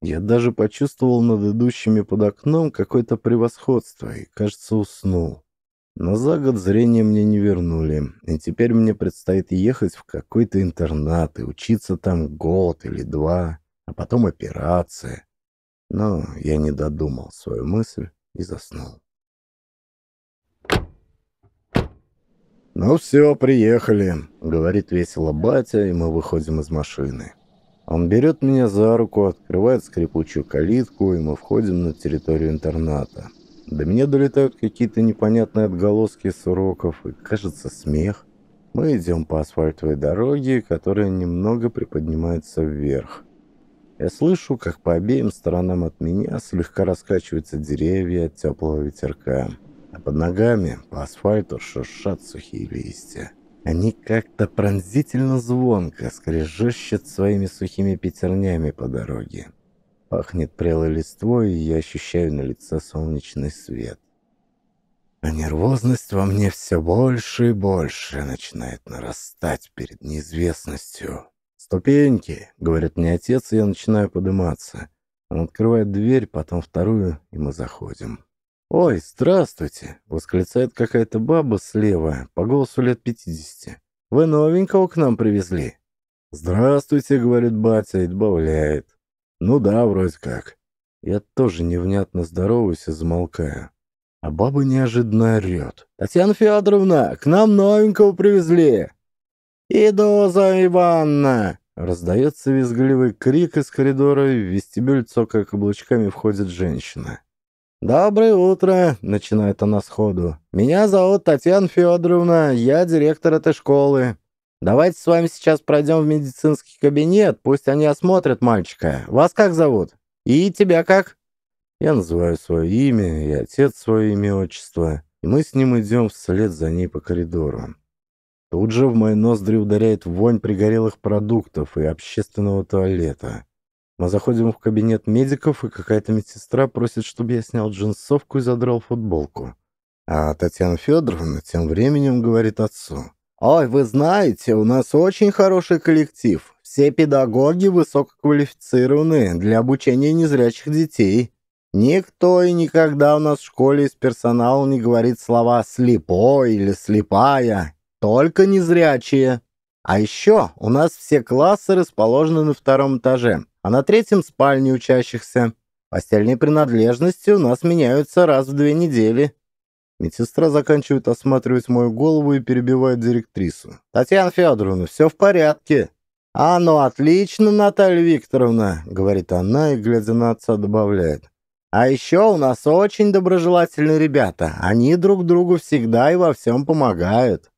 Я даже почувствовал над идущими под окном какое-то превосходство и, кажется, уснул. Но за год зрение мне не вернули, и теперь мне предстоит ехать в какой-то интернат и учиться там год или два, а потом операция. Но я не додумал свою мысль и заснул. «Ну все, приехали», — говорит весело батя, и мы выходим из машины. Он берет меня за руку, открывает скрипучую калитку, и мы входим на территорию интерната. До меня долетают какие-то непонятные отголоски с уроков и, кажется, смех. Мы идем по асфальтовой дороге, которая немного приподнимается вверх. Я слышу, как по обеим сторонам от меня слегка раскачиваются деревья от теплого ветерка а под ногами по асфальту шуршат сухие листья. Они как-то пронзительно звонко скрежещут своими сухими пятернями по дороге. Пахнет прелой листвой, и я ощущаю на лице солнечный свет. А нервозность во мне все больше и больше начинает нарастать перед неизвестностью. «Ступеньки!» — говорит мне отец, и я начинаю подниматься. Он открывает дверь, потом вторую, и мы заходим. «Ой, здравствуйте!» — восклицает какая-то баба слева, по голосу лет пятидесяти. «Вы новенького к нам привезли?» «Здравствуйте!» — говорит батя и добавляет. «Ну да, вроде как». Я тоже невнятно здороваюсь и замолкаю. А баба неожиданно орет. «Татьяна Федоровна, к нам новенького привезли!» «Иду за Иванна!» Раздается визгливый крик из коридора, и в вестибюль цокая каблучками входит женщина. «Доброе утро!» — начинает она сходу. «Меня зовут Татьяна Федоровна, я директор этой школы. Давайте с вами сейчас пройдем в медицинский кабинет, пусть они осмотрят мальчика. Вас как зовут? И тебя как?» Я называю свое имя и отец свое имя отчество, и мы с ним идем вслед за ней по коридору. Тут же в мои ноздри ударяет вонь пригорелых продуктов и общественного туалета. Мы заходим в кабинет медиков, и какая-то медсестра просит, чтобы я снял джинсовку и задрал футболку. А Татьяна Федоровна тем временем говорит отцу. «Ой, вы знаете, у нас очень хороший коллектив. Все педагоги высококвалифицированы. для обучения незрячих детей. Никто и никогда у нас в школе из персонала не говорит слова «слепой» или «слепая», только незрячие. А еще у нас все классы расположены на втором этаже а на третьем спальне учащихся. Постельные принадлежности у нас меняются раз в две недели. Медсестра заканчивает осматривать мою голову и перебивает директрису. «Татьяна Федоровна, все в порядке». «А ну, отлично, Наталья Викторовна», — говорит она и, глядя на отца, добавляет. «А еще у нас очень доброжелательные ребята. Они друг другу всегда и во всем помогают».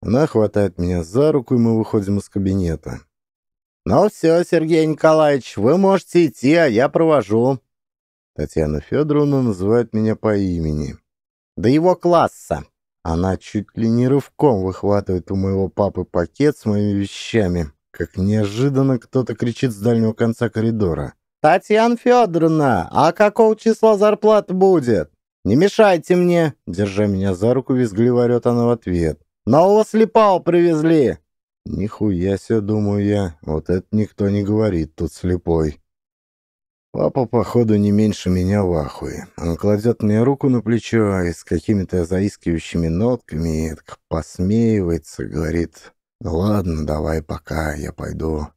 Она хватает меня за руку, и мы выходим из кабинета. «Ну все, Сергей Николаевич, вы можете идти, а я провожу». Татьяна Федоровна называет меня по имени. «До его класса». Она чуть ли не рывком выхватывает у моего папы пакет с моими вещами, как неожиданно кто-то кричит с дальнего конца коридора. «Татьяна Федоровна, а какого числа зарплата будет?» «Не мешайте мне!» Держа меня за руку, визгливо орет она в ответ. «Нового слепал привезли!» Нихуя себе, думаю я, вот это никто не говорит, тут слепой. Папа, походу, не меньше меня в ахуе. Он кладет мне руку на плечо и с какими-то заискивающими нотками и так посмеивается, говорит, «Ладно, давай пока, я пойду».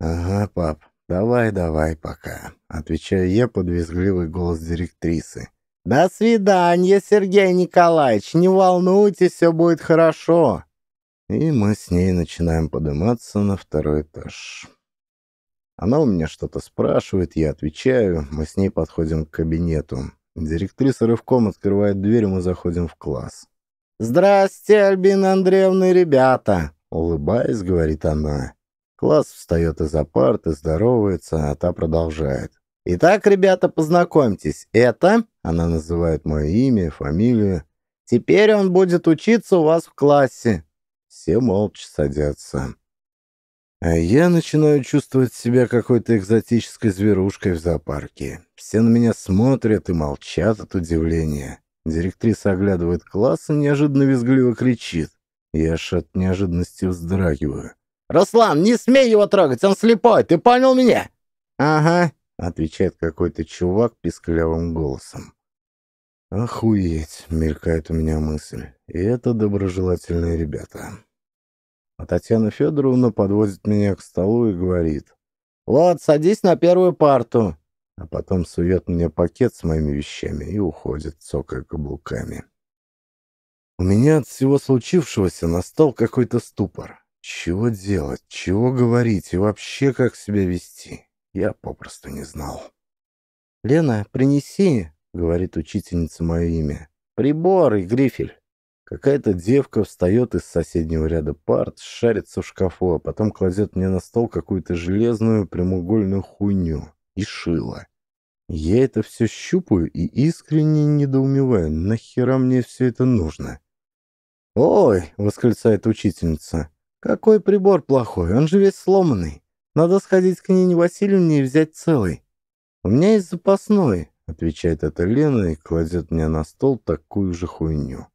«Ага, пап, давай, давай пока», — отвечаю я под визгливый голос директрисы. «До свидания, Сергей Николаевич, не волнуйтесь, все будет хорошо». И мы с ней начинаем подниматься на второй этаж. Она у меня что-то спрашивает, я отвечаю, мы с ней подходим к кабинету. Директриса рывком открывает дверь, мы заходим в класс. «Здрасте, Альбина Андреевна ребята!» Улыбаясь, говорит она. Класс встает из-за парты, здоровается, а та продолжает. «Итак, ребята, познакомьтесь. Это...» Она называет мое имя, фамилию. «Теперь он будет учиться у вас в классе. Все молча садятся. А я начинаю чувствовать себя какой-то экзотической зверушкой в зоопарке. Все на меня смотрят и молчат от удивления. Директриса оглядывает класс и неожиданно визгливо кричит. Я аж от неожиданности вздрагиваю. «Руслан, не смей его трогать, он слепой, ты понял меня?» «Ага», — отвечает какой-то чувак писклявым голосом. «Охуеть!» — мелькает у меня мысль. «И это доброжелательные ребята. А Татьяна Федоровна подводит меня к столу и говорит. «Вот, садись на первую парту!» А потом сует мне пакет с моими вещами и уходит, цокая каблуками. У меня от всего случившегося настал какой-то ступор. Чего делать, чего говорить и вообще как себя вести, я попросту не знал. «Лена, принеси!» — говорит учительница мое имя. «Прибор и грифель!» Какая-то девка встает из соседнего ряда парт, шарится в шкафу, а потом кладет мне на стол какую-то железную прямоугольную хуйню и шило. Я это все щупаю и искренне недоумеваю, нахера мне все это нужно? «Ой!» — восклицает учительница. «Какой прибор плохой, он же весь сломанный. Надо сходить к Нине Васильевне и взять целый». «У меня есть запасной», — отвечает эта Лена и кладет мне на стол такую же хуйню.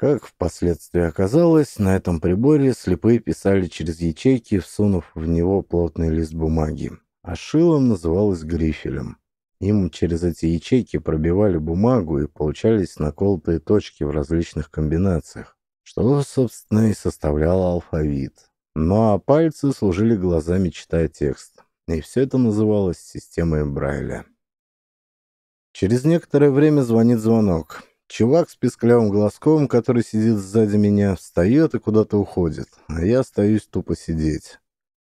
Как впоследствии оказалось, на этом приборе слепые писали через ячейки, всунув в него плотный лист бумаги. А шилом называлось грифелем. Им через эти ячейки пробивали бумагу и получались наколотые точки в различных комбинациях, что, собственно, и составляло алфавит. Ну а пальцы служили глазами, читая текст. И все это называлось системой Брайля. Через некоторое время звонит звонок. Чувак с писклявым глазком, который сидит сзади меня, встает и куда-то уходит, а я остаюсь тупо сидеть.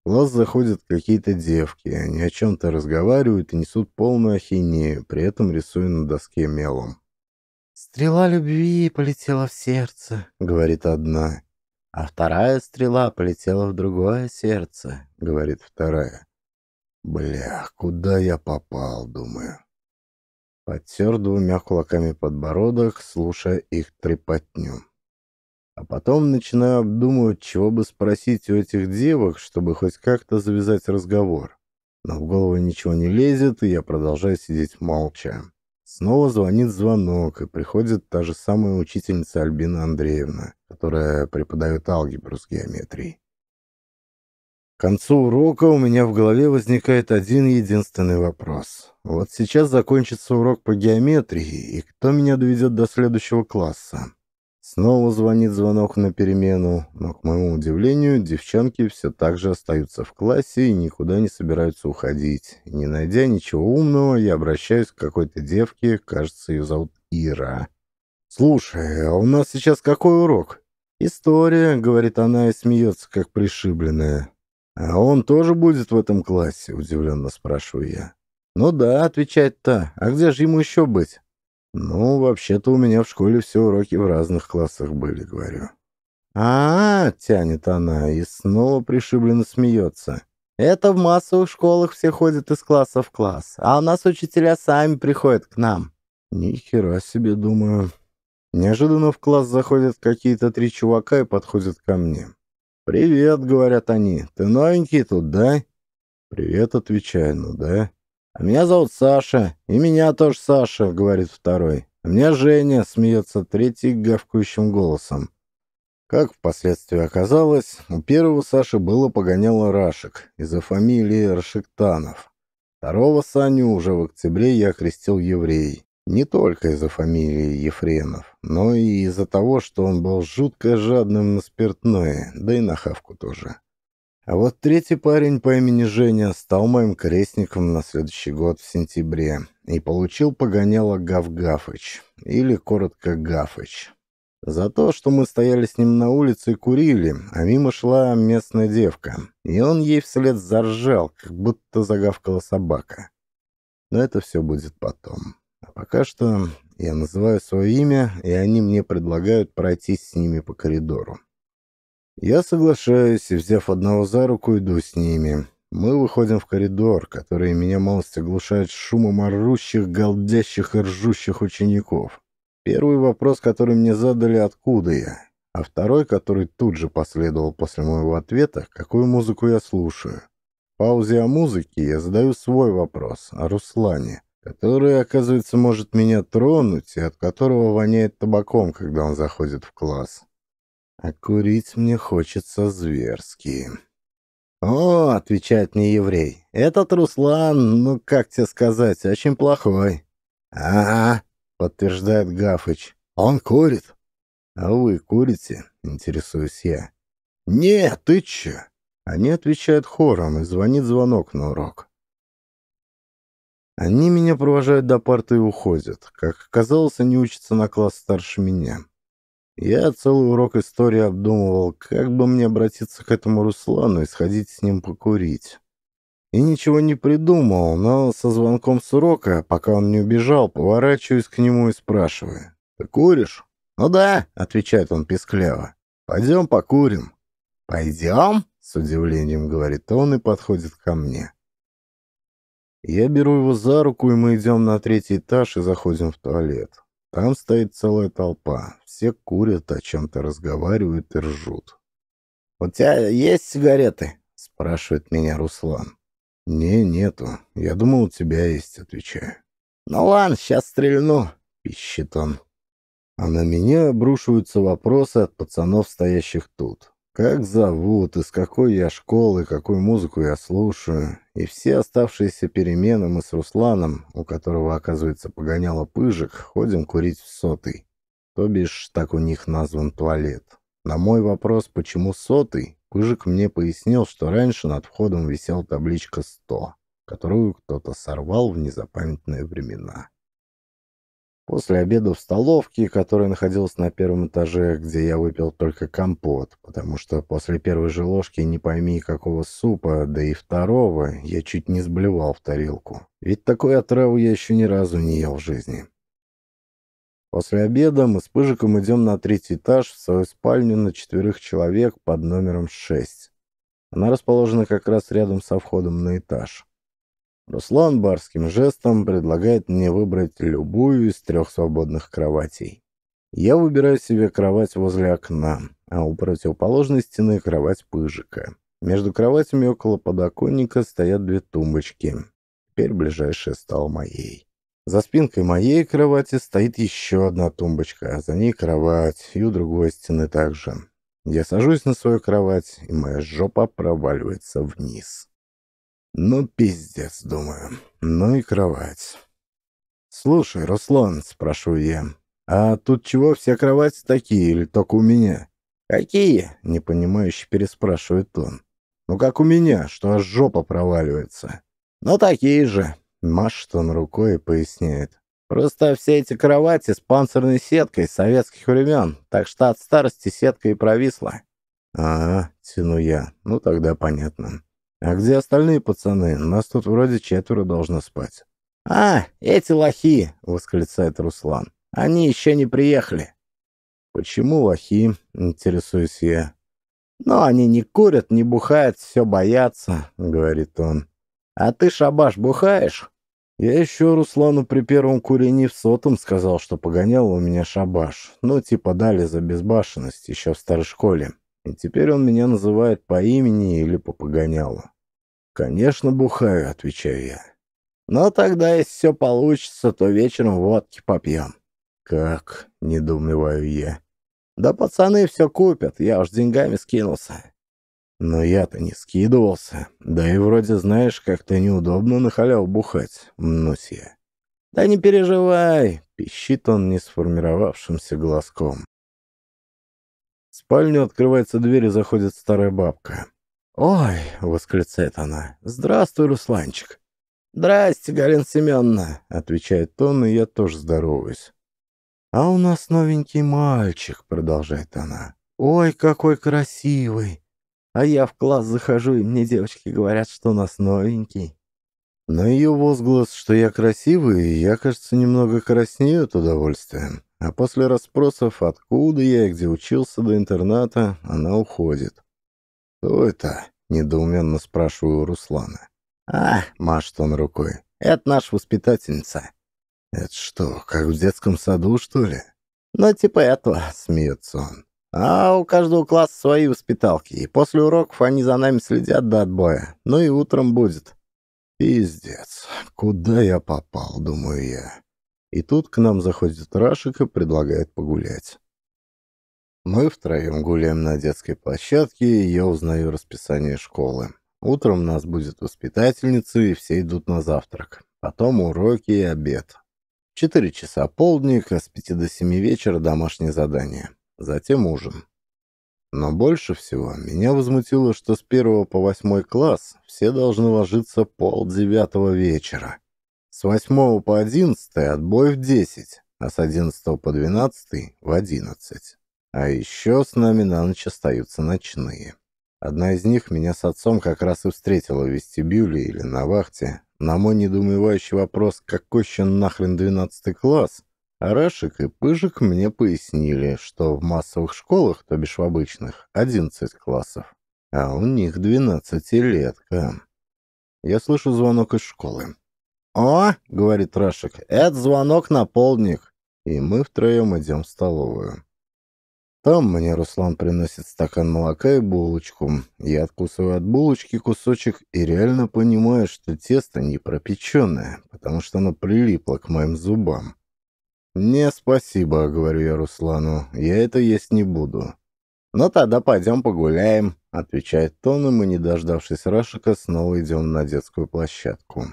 В класс заходят какие-то девки, они о чем-то разговаривают и несут полную ахинею, при этом рисуя на доске мелом. «Стрела любви полетела в сердце», — говорит одна. «А вторая стрела полетела в другое сердце», — говорит вторая. «Бля, куда я попал, думаю» подтер двумя кулаками подбородок, слушая их трепотню. А потом начинаю обдумывать, чего бы спросить у этих девок, чтобы хоть как-то завязать разговор. Но в голову ничего не лезет, и я продолжаю сидеть молча. Снова звонит звонок, и приходит та же самая учительница Альбина Андреевна, которая преподает алгебру с геометрией. К концу урока у меня в голове возникает один единственный вопрос. Вот сейчас закончится урок по геометрии, и кто меня доведет до следующего класса? Снова звонит звонок на перемену, но, к моему удивлению, девчонки все так же остаются в классе и никуда не собираются уходить. не найдя ничего умного, я обращаюсь к какой-то девке, кажется, ее зовут Ира. «Слушай, а у нас сейчас какой урок?» «История», — говорит она и смеется, как пришибленная. «А он тоже будет в этом классе?» — удивленно спрашиваю я. «Ну да», — отвечает та. «А где же ему еще быть?» «Ну, вообще-то у меня в школе все уроки в разных классах были», — говорю. А, -а, а тянет она и снова пришибленно смеется. «Это в массовых школах все ходят из класса в класс, а у нас учителя сами приходят к нам». Нихера, себе, думаю. Неожиданно в класс заходят какие-то три чувака и подходят ко мне. «Привет», — говорят они, — «ты новенький тут, да?» «Привет», — отвечаю, — «ну да». «А меня зовут Саша, и меня тоже Саша», — говорит второй. «А меня Женя», — смеется третий гавкающим голосом. Как впоследствии оказалось, у первого Саши было погоняло Рашек из-за фамилии Рашектанов. Второго Саню уже в октябре я крестил еврей. Не только из-за фамилии Ефренов, но и из-за того, что он был жутко жадным на спиртное, да и на хавку тоже. А вот третий парень по имени Женя стал моим крестником на следующий год в сентябре и получил погоняло Гав-Гафыч, или коротко Гафыч. За то, что мы стояли с ним на улице и курили, а мимо шла местная девка, и он ей вслед заржал, как будто загавкала собака. Но это все будет потом. Пока что я называю свое имя, и они мне предлагают пройтись с ними по коридору. Я соглашаюсь и, взяв одного за руку, иду с ними. Мы выходим в коридор, который меня малость оглушает шумом орущих, голдящих и ржущих учеников. Первый вопрос, который мне задали, откуда я, а второй, который тут же последовал после моего ответа, какую музыку я слушаю. В паузе о музыке я задаю свой вопрос, о Руслане который, оказывается, может меня тронуть и от которого воняет табаком, когда он заходит в класс. А курить мне хочется зверски. «О», — отвечает мне еврей, — «этот Руслан, ну как тебе сказать, очень плохой». «Ага», — подтверждает Гафыч, — «он курит». «А вы курите?» — интересуюсь я. «Нет, ты чё?» Они отвечают хором, и звонит звонок на урок. Они меня провожают до парты и уходят. Как оказалось, они учатся на класс старше меня. Я целый урок истории обдумывал, как бы мне обратиться к этому Руслану и сходить с ним покурить. И ничего не придумал, но со звонком с урока, пока он не убежал, поворачиваюсь к нему и спрашиваю. «Ты куришь?» «Ну да», — отвечает он пискляво. «Пойдем покурим». «Пойдем?» — с удивлением говорит он и подходит ко мне. Я беру его за руку, и мы идем на третий этаж и заходим в туалет. Там стоит целая толпа. Все курят, о чем-то разговаривают и ржут. «У тебя есть сигареты?» — спрашивает меня Руслан. «Не, нету. Я думал, у тебя есть», — отвечаю. «Ну ладно, сейчас стрельну», — пищит он. А на меня обрушиваются вопросы от пацанов, стоящих тут. Как зовут, из какой я школы, какую музыку я слушаю. И все оставшиеся перемены мы с Русланом, у которого, оказывается, погоняло пыжик, ходим курить в сотый. То бишь, так у них назван туалет. На мой вопрос, почему сотый, Пыжик мне пояснил, что раньше над входом висела табличка «100», которую кто-то сорвал в незапамятные времена. После обеда в столовке, которая находилась на первом этаже, где я выпил только компот, потому что после первой же ложки не пойми какого супа, да и второго, я чуть не сблевал в тарелку. Ведь такой отраву я еще ни разу не ел в жизни. После обеда мы с Пыжиком идем на третий этаж в свою спальню на четверых человек под номером 6. Она расположена как раз рядом со входом на этаж. Руслан барским жестом предлагает мне выбрать любую из трех свободных кроватей. Я выбираю себе кровать возле окна, а у противоположной стены кровать пыжика. Между кроватями около подоконника стоят две тумбочки. Теперь ближайшая стала моей. За спинкой моей кровати стоит еще одна тумбочка, а за ней кровать, и у другой стены также. Я сажусь на свою кровать, и моя жопа проваливается вниз. Ну, пиздец, думаю. Ну и кровать. «Слушай, Руслан», — спрошу я, — «а тут чего все кровати такие или только у меня?» «Какие?» — непонимающе переспрашивает он. «Ну как у меня, что аж жопа проваливается». «Ну такие же», — машет он рукой и поясняет. «Просто все эти кровати с панцирной сеткой советских времен, так что от старости сетка и провисла». «А, -а — тяну я, — ну тогда понятно». «А где остальные пацаны? Нас тут вроде четверо должно спать». «А, эти лохи!» — восклицает Руслан. «Они еще не приехали». «Почему лохи?» — интересуюсь я. Ну, они не курят, не бухают, все боятся», — говорит он. «А ты, шабаш, бухаешь?» Я еще Руслану при первом курении в сотом сказал, что погонял у меня шабаш. Ну, типа дали за безбашенность еще в старой школе. И теперь он меня называет по имени или по погонялу. «Конечно, бухаю», — отвечаю я. «Но тогда, если все получится, то вечером водки попьем». «Как?» — недоумеваю я. «Да пацаны все купят, я уж деньгами скинулся». «Но я-то не скидывался. Да и вроде знаешь, как-то неудобно на халяву бухать», — мнусь я. «Да не переживай», — пищит он несформировавшимся глазком спальню открывается дверь и заходит старая бабка. «Ой!» — восклицает она. «Здравствуй, Русланчик!» «Здрасте, Галина Семеновна!» — отвечает он, и я тоже здороваюсь. «А у нас новенький мальчик», — продолжает она. «Ой, какой красивый!» А я в класс захожу, и мне девочки говорят, что у нас новенький. На ее возглас, что я красивый, я, кажется, немного краснею от удовольствия. А после расспросов, откуда я и где учился до интерната, она уходит. «Кто это?» — недоуменно спрашиваю у Руслана. «А!» — машет он рукой. «Это наша воспитательница». «Это что, как в детском саду, что ли?» «Ну, типа этого», — смеется он. «А у каждого класса свои воспиталки, и после уроков они за нами следят до отбоя. Ну и утром будет». «Пиздец, куда я попал, думаю я. И тут к нам заходит Рашик и предлагает погулять. Мы втроем гуляем на детской площадке, и я узнаю расписание школы. Утром нас будет воспитательница, и все идут на завтрак. Потом уроки и обед. Четыре часа полдник, а с пяти до семи вечера домашнее задание. Затем ужин. Но больше всего меня возмутило, что с первого по восьмой класс все должны ложиться полдевятого вечера. С 8 по 11 отбой в 10, а с 11 по 12 в 11. А еще с нами на ночь остаются ночные. Одна из них меня с отцом как раз и встретила в вестибюле или на вахте. На мой недоумевающий вопрос, какой еще нахрен 12 класс, рашик и Пыжик мне пояснили, что в массовых школах, то бишь в обычных, 11 классов, а у них 12-летка. Я слышу звонок из школы. «О!» — говорит Рашек. «Это звонок на полдник!» И мы втроем идем в столовую. Там мне Руслан приносит стакан молока и булочку. Я откусываю от булочки кусочек и реально понимаю, что тесто не пропеченное, потому что оно прилипло к моим зубам. «Не, спасибо», — говорю я Руслану, — «я это есть не буду». «Ну тогда пойдем погуляем», — отвечает Тон, и мы, не дождавшись Рашика, снова идем на детскую площадку.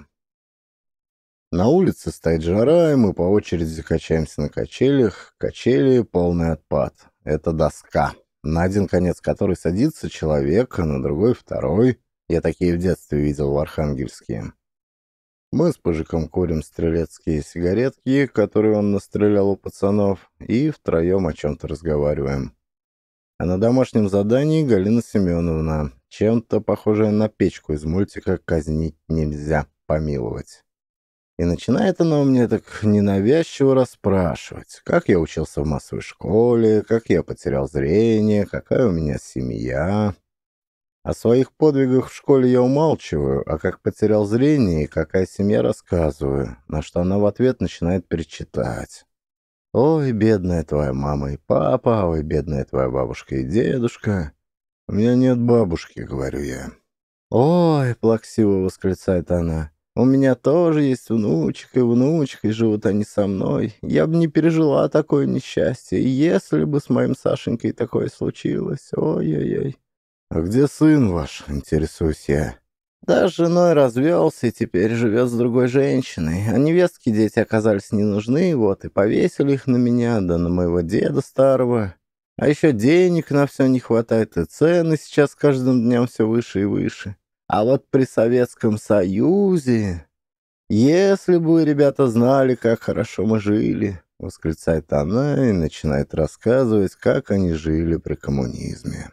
На улице стоит жара, и мы по очереди качаемся на качелях. Качели — полный отпад. Это доска, на один конец которой садится человек, а на другой — второй. Я такие в детстве видел в Архангельске. Мы с Пыжиком курим стрелецкие сигаретки, которые он настрелял у пацанов, и втроем о чем-то разговариваем. А на домашнем задании Галина Семеновна, чем-то похожая на печку из мультика «Казнить нельзя, помиловать». И начинает она у меня так ненавязчиво расспрашивать, как я учился в массовой школе, как я потерял зрение, какая у меня семья. О своих подвигах в школе я умалчиваю, а как потерял зрение и какая семья рассказываю, на что она в ответ начинает перечитать. «Ой, бедная твоя мама и папа, ой, бедная твоя бабушка и дедушка». «У меня нет бабушки», — говорю я. «Ой», — плаксиво восклицает она, у меня тоже есть внучек и внучка, и живут они со мной. Я бы не пережила такое несчастье, если бы с моим Сашенькой такое случилось. Ой-ой-ой. «А где сын ваш?» — интересуюсь я. «Да, с женой развелся и теперь живет с другой женщиной. А невестки дети оказались не нужны, вот и повесили их на меня, да на моего деда старого. А еще денег на все не хватает, и цены сейчас каждым днем все выше и выше». А вот при Советском Союзе... Если бы вы, ребята, знали, как хорошо мы жили, восклицает она и начинает рассказывать, как они жили при коммунизме.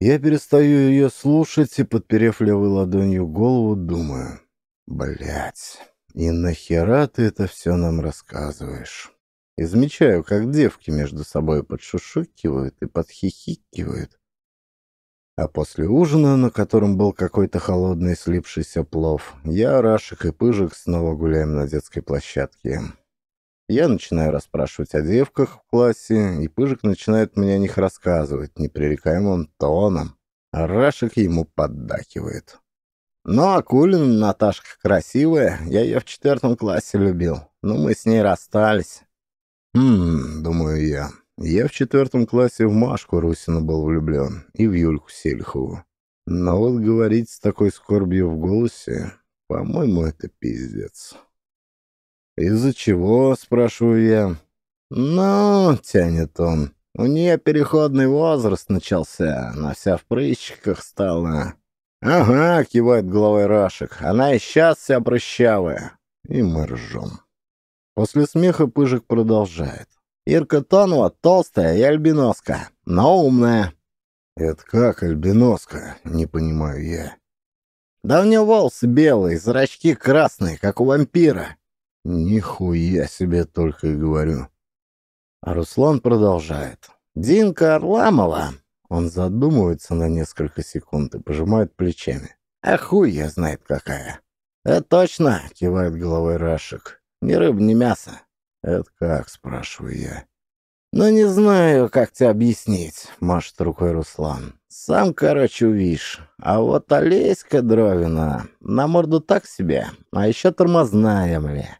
Я перестаю ее слушать и, подперев левой ладонью голову, думаю, блять, и нахера ты это все нам рассказываешь? И замечаю, как девки между собой подшушукивают и подхихикивают, а после ужина, на котором был какой-то холодный слипшийся плов, я, Рашек и Пыжик снова гуляем на детской площадке. Я начинаю расспрашивать о девках в классе, и Пыжик начинает мне о них рассказывать непререкаемым тоном, а Рашек ему поддакивает. «Ну, Акулина, Наташка красивая, я ее в четвертом классе любил, но ну, мы с ней расстались». «Хм, — думаю я, я в четвертом классе в Машку Русину был влюблен и в Юльку Сельхову. Но вот говорить с такой скорбью в голосе, по-моему, это пиздец. «Из-за чего?» — спрашиваю я. «Ну, — тянет он, — у нее переходный возраст начался, она вся в прыщиках стала». «Ага», — кивает головой Рашек, — «она и сейчас вся прыщавая». И мы ржем. После смеха Пыжик продолжает. Ирка Тонова толстая и альбиноска, но умная. Это как альбиноска, не понимаю я. Да у нее волосы белые, зрачки красные, как у вампира. Нихуя себе только и говорю. А Руслан продолжает. Динка Орламова. Он задумывается на несколько секунд и пожимает плечами. А хуй я знает какая. «Это точно!» — кивает головой Рашек. «Ни рыб, ни мясо. «Это как?» — спрашиваю я. «Ну, не знаю, как тебе объяснить», — машет рукой Руслан. «Сам, короче, увидишь. А вот Олеська Дровина на морду так себе, а еще тормозная, бля».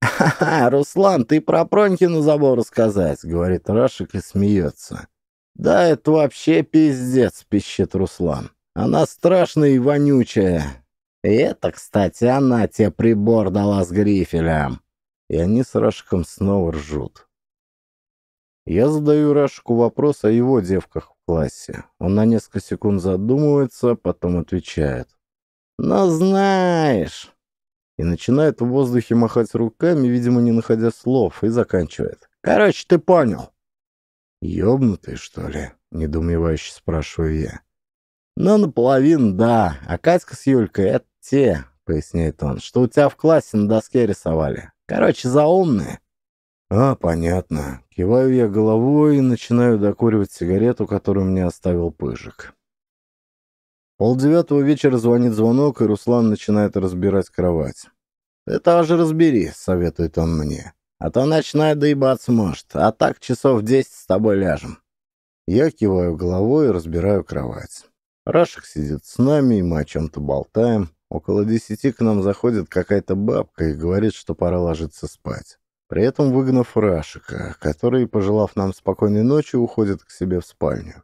«Ха-ха, Руслан, ты про Пронькину забыл рассказать», — говорит Рашик и смеется. «Да, это вообще пиздец», — пищит Руслан. «Она страшная и вонючая». И «Это, кстати, она тебе прибор дала с грифелем», и они с Рашком снова ржут. Я задаю Рашку вопрос о его девках в классе. Он на несколько секунд задумывается, потом отвечает. «Ну, знаешь!» И начинает в воздухе махать руками, видимо, не находя слов, и заканчивает. «Короче, ты понял!» «Ёбнутый, что ли?» — недоумевающе спрашиваю я. «Ну, наполовину, да. А Катька с Юлькой — это те, — поясняет он, — что у тебя в классе на доске рисовали. Короче, заумные. А, понятно. Киваю я головой и начинаю докуривать сигарету, которую мне оставил Пыжик. Полдевятого вечера звонит звонок, и Руслан начинает разбирать кровать. «Ты тоже разбери», — советует он мне. «А то начинает доебаться может, а так часов десять с тобой ляжем». Я киваю головой и разбираю кровать. Рашек сидит с нами, и мы о чем-то болтаем. Около десяти к нам заходит какая-то бабка и говорит, что пора ложиться спать. При этом выгнав Рашика, который, пожелав нам спокойной ночи, уходит к себе в спальню.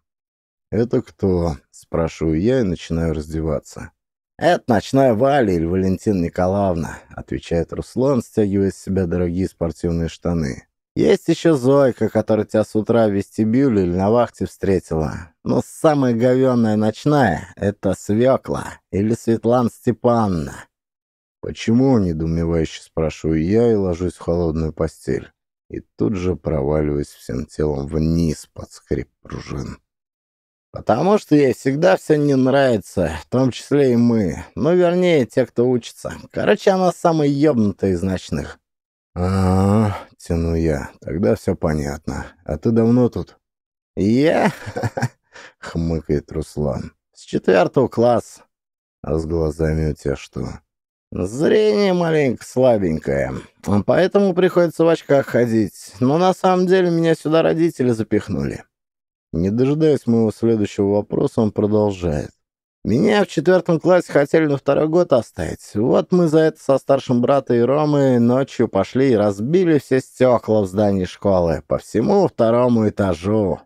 «Это кто?» – спрашиваю я и начинаю раздеваться. «Это ночная Валя или Валентина Николаевна», – отвечает Руслан, стягивая с себя дорогие спортивные штаны. Есть еще Зойка, которая тебя с утра в вестибюле или на вахте встретила. Но самая говенная ночная — это Свекла или Светлана Степановна. «Почему?» — недоумевающе спрашиваю я и ложусь в холодную постель. И тут же проваливаюсь всем телом вниз под скрип пружин. «Потому что ей всегда все не нравится, в том числе и мы. Ну, вернее, те, кто учится. Короче, она самая ёбнутая из ночных а, тяну я. «Тогда все понятно. А ты давно тут?» «Я?» <laughs> — хмыкает Руслан. «С четвертого класса». А с глазами у тебя что? «Зрение маленькое, слабенькое, поэтому приходится в очках ходить. Но на самом деле меня сюда родители запихнули». Не дожидаясь моего следующего вопроса, он продолжает. Меня в четвертом классе хотели на второй год оставить. Вот мы за это со старшим братом и Ромой ночью пошли и разбили все стекла в здании школы по всему второму этажу».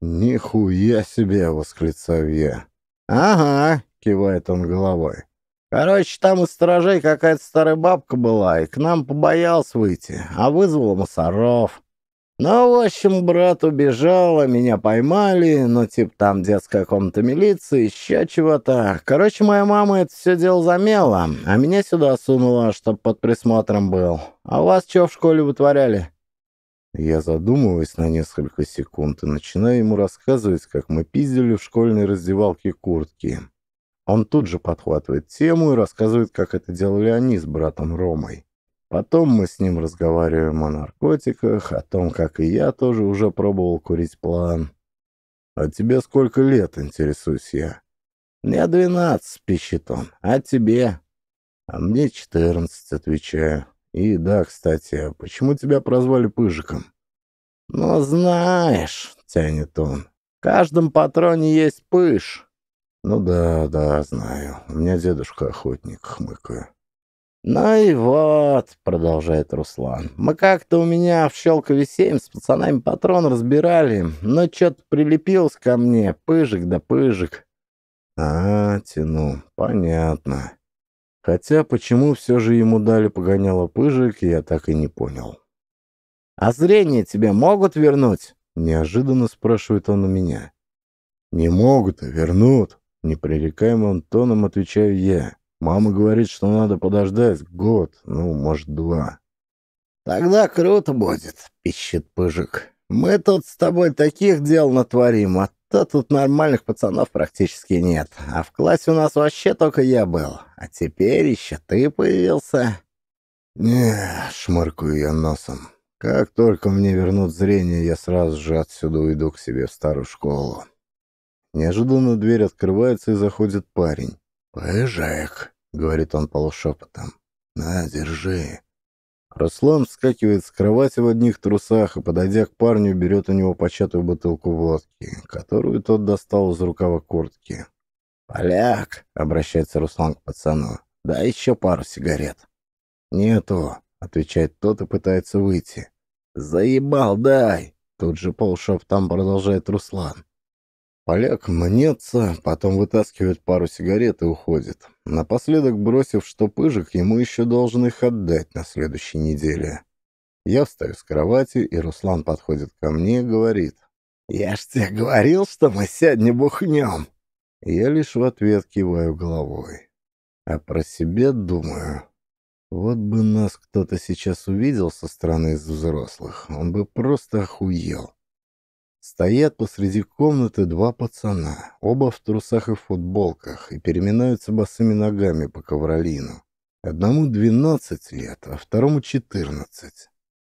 «Нихуя себе!» — восклицаю я. «Ага», — кивает он головой. «Короче, там из сторожей какая-то старая бабка была, и к нам побоялась выйти, а вызвала мусоров. Ну, в общем, брат убежал, а меня поймали, ну, типа там детская комната милиции, еще чего-то. Короче, моя мама это все дело замела, а меня сюда сунула, чтоб под присмотром был. А у вас что в школе вытворяли?» Я задумываюсь на несколько секунд и начинаю ему рассказывать, как мы пиздили в школьной раздевалке куртки. Он тут же подхватывает тему и рассказывает, как это делали они с братом Ромой. Потом мы с ним разговариваем о наркотиках, о том, как и я тоже уже пробовал курить план. «А тебе сколько лет?» — интересуюсь я. «Мне двенадцать», — пищит он. «А тебе?» «А мне четырнадцать», — отвечаю. «И да, кстати, а почему тебя прозвали Пыжиком?» «Ну, знаешь», — тянет он, — «в каждом патроне есть пыш». «Ну да, да, знаю. У меня дедушка охотник, хмыкаю. «Ну и вот», — продолжает Руслан, — «мы как-то у меня в Щелкове 7 с пацанами патрон разбирали, но что-то прилепилось ко мне, пыжик да пыжик». «А, тяну, понятно. Хотя почему все же ему дали погоняло пыжик, я так и не понял». «А зрение тебе могут вернуть?» — неожиданно спрашивает он у меня. «Не могут, а вернут», — непререкаемым тоном отвечаю я. Мама говорит, что надо подождать год, ну, может, два. «Тогда круто будет», — пищит Пыжик. «Мы тут с тобой таких дел натворим, а то тут нормальных пацанов практически нет. А в классе у нас вообще только я был. А теперь еще ты появился». «Не», — шмыркаю я носом. «Как только мне вернут зрение, я сразу же отсюда уйду к себе в старую школу». Неожиданно дверь открывается и заходит парень. «Поезжай-ка», — говорит он полушепотом. «На, держи». Руслан вскакивает с кровати в одних трусах и, подойдя к парню, берет у него початую бутылку водки, которую тот достал из рукава куртки. «Поляк!» — обращается Руслан к пацану. «Дай еще пару сигарет». «Нету», — отвечает тот и пытается выйти. «Заебал, дай!» Тут же полшепотом продолжает Руслан. Поляк мнется, потом вытаскивает пару сигарет и уходит. Напоследок бросив, что пыжик ему еще должен их отдать на следующей неделе. Я встаю с кровати, и Руслан подходит ко мне и говорит. «Я ж тебе говорил, что мы сегодня бухнем!» Я лишь в ответ киваю головой. А про себя думаю. Вот бы нас кто-то сейчас увидел со стороны из взрослых, он бы просто охуел. Стоят посреди комнаты два пацана, оба в трусах и футболках, и переминаются босыми ногами по ковролину. Одному двенадцать лет, а второму четырнадцать.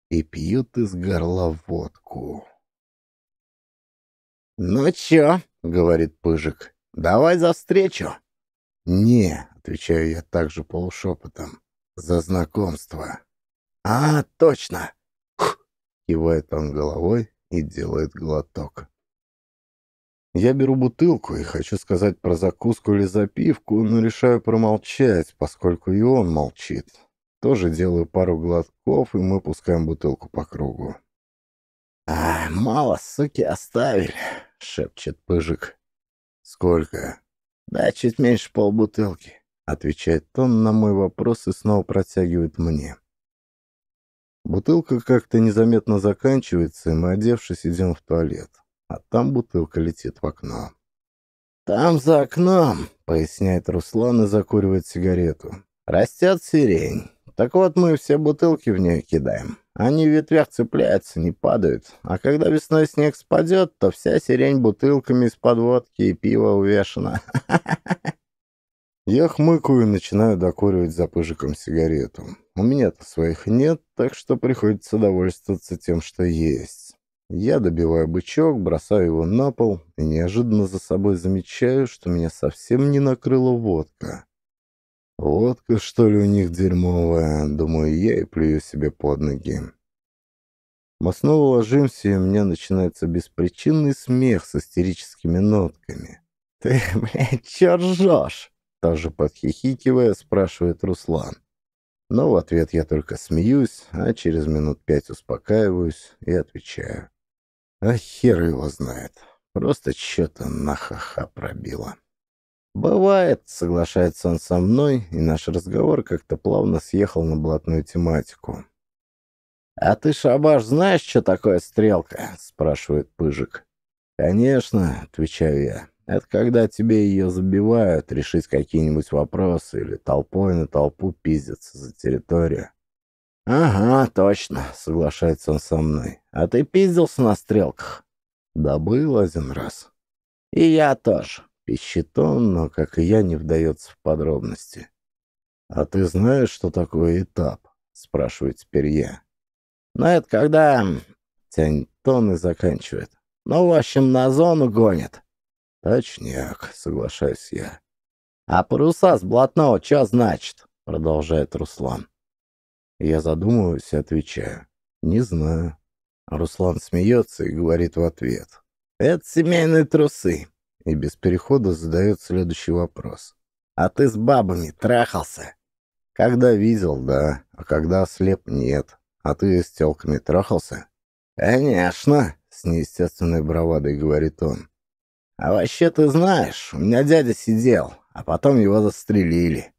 И пьют из горла водку. «Ну чё?» — говорит Пыжик. «Давай за встречу!» «Не», — отвечаю я также полушепотом, — «за знакомство». «А, точно!» — кивает он головой и делает глоток. Я беру бутылку и хочу сказать про закуску или запивку, но решаю промолчать, поскольку и он молчит. Тоже делаю пару глотков, и мы пускаем бутылку по кругу. «А, мало, суки, оставили», — шепчет Пыжик. «Сколько?» «Да, чуть меньше полбутылки», — отвечает он на мой вопрос и снова протягивает мне. Бутылка как-то незаметно заканчивается, и мы, одевшись, идем в туалет. А там бутылка летит в окно. «Там за окном», — поясняет Руслан и закуривает сигарету. «Растет сирень. Так вот мы все бутылки в нее кидаем. Они в ветвях цепляются, не падают. А когда весной снег спадет, то вся сирень бутылками из под водки и пива увешана». <laughs> Я хмыкаю и начинаю докуривать за пыжиком сигарету. У меня-то своих нет, так что приходится довольствоваться тем, что есть. Я добиваю бычок, бросаю его на пол и неожиданно за собой замечаю, что меня совсем не накрыла водка. Водка, что ли, у них дерьмовая, думаю я и плюю себе под ноги. Мы снова ложимся, и у меня начинается беспричинный смех с истерическими нотками. «Ты, <laughs> блядь, чё ржёшь?» Тоже подхихикивая, спрашивает Руслан. Но в ответ я только смеюсь, а через минут пять успокаиваюсь и отвечаю. А хер его знает. Просто что-то нахаха пробило. «Бывает», — соглашается он со мной, и наш разговор как-то плавно съехал на блатную тематику. «А ты, шабаш, знаешь, что такое стрелка?» — спрашивает Пыжик. «Конечно», — отвечаю я. Это когда тебе ее забивают, решить какие-нибудь вопросы или толпой на толпу пиздятся за территорию. «Ага, точно», — соглашается он со мной. «А ты пиздился на стрелках?» «Да был один раз». «И я тоже», — пищит он, но, как и я, не вдается в подробности. «А ты знаешь, что такое этап?» — спрашиваю теперь я. «Ну, это когда...» — тянет тон и заканчивает. «Ну, в общем, на зону гонят. «Точняк», — соглашаюсь я. «А паруса с блатного чё значит?» — продолжает Руслан. Я задумываюсь и отвечаю. «Не знаю». Руслан смеется и говорит в ответ. «Это семейные трусы». И без перехода задает следующий вопрос. «А ты с бабами трахался?» «Когда видел, да, а когда слеп, нет. А ты с телками трахался?» «Конечно», — с неестественной бравадой говорит он. А вообще ты знаешь, у меня дядя сидел, а потом его застрелили.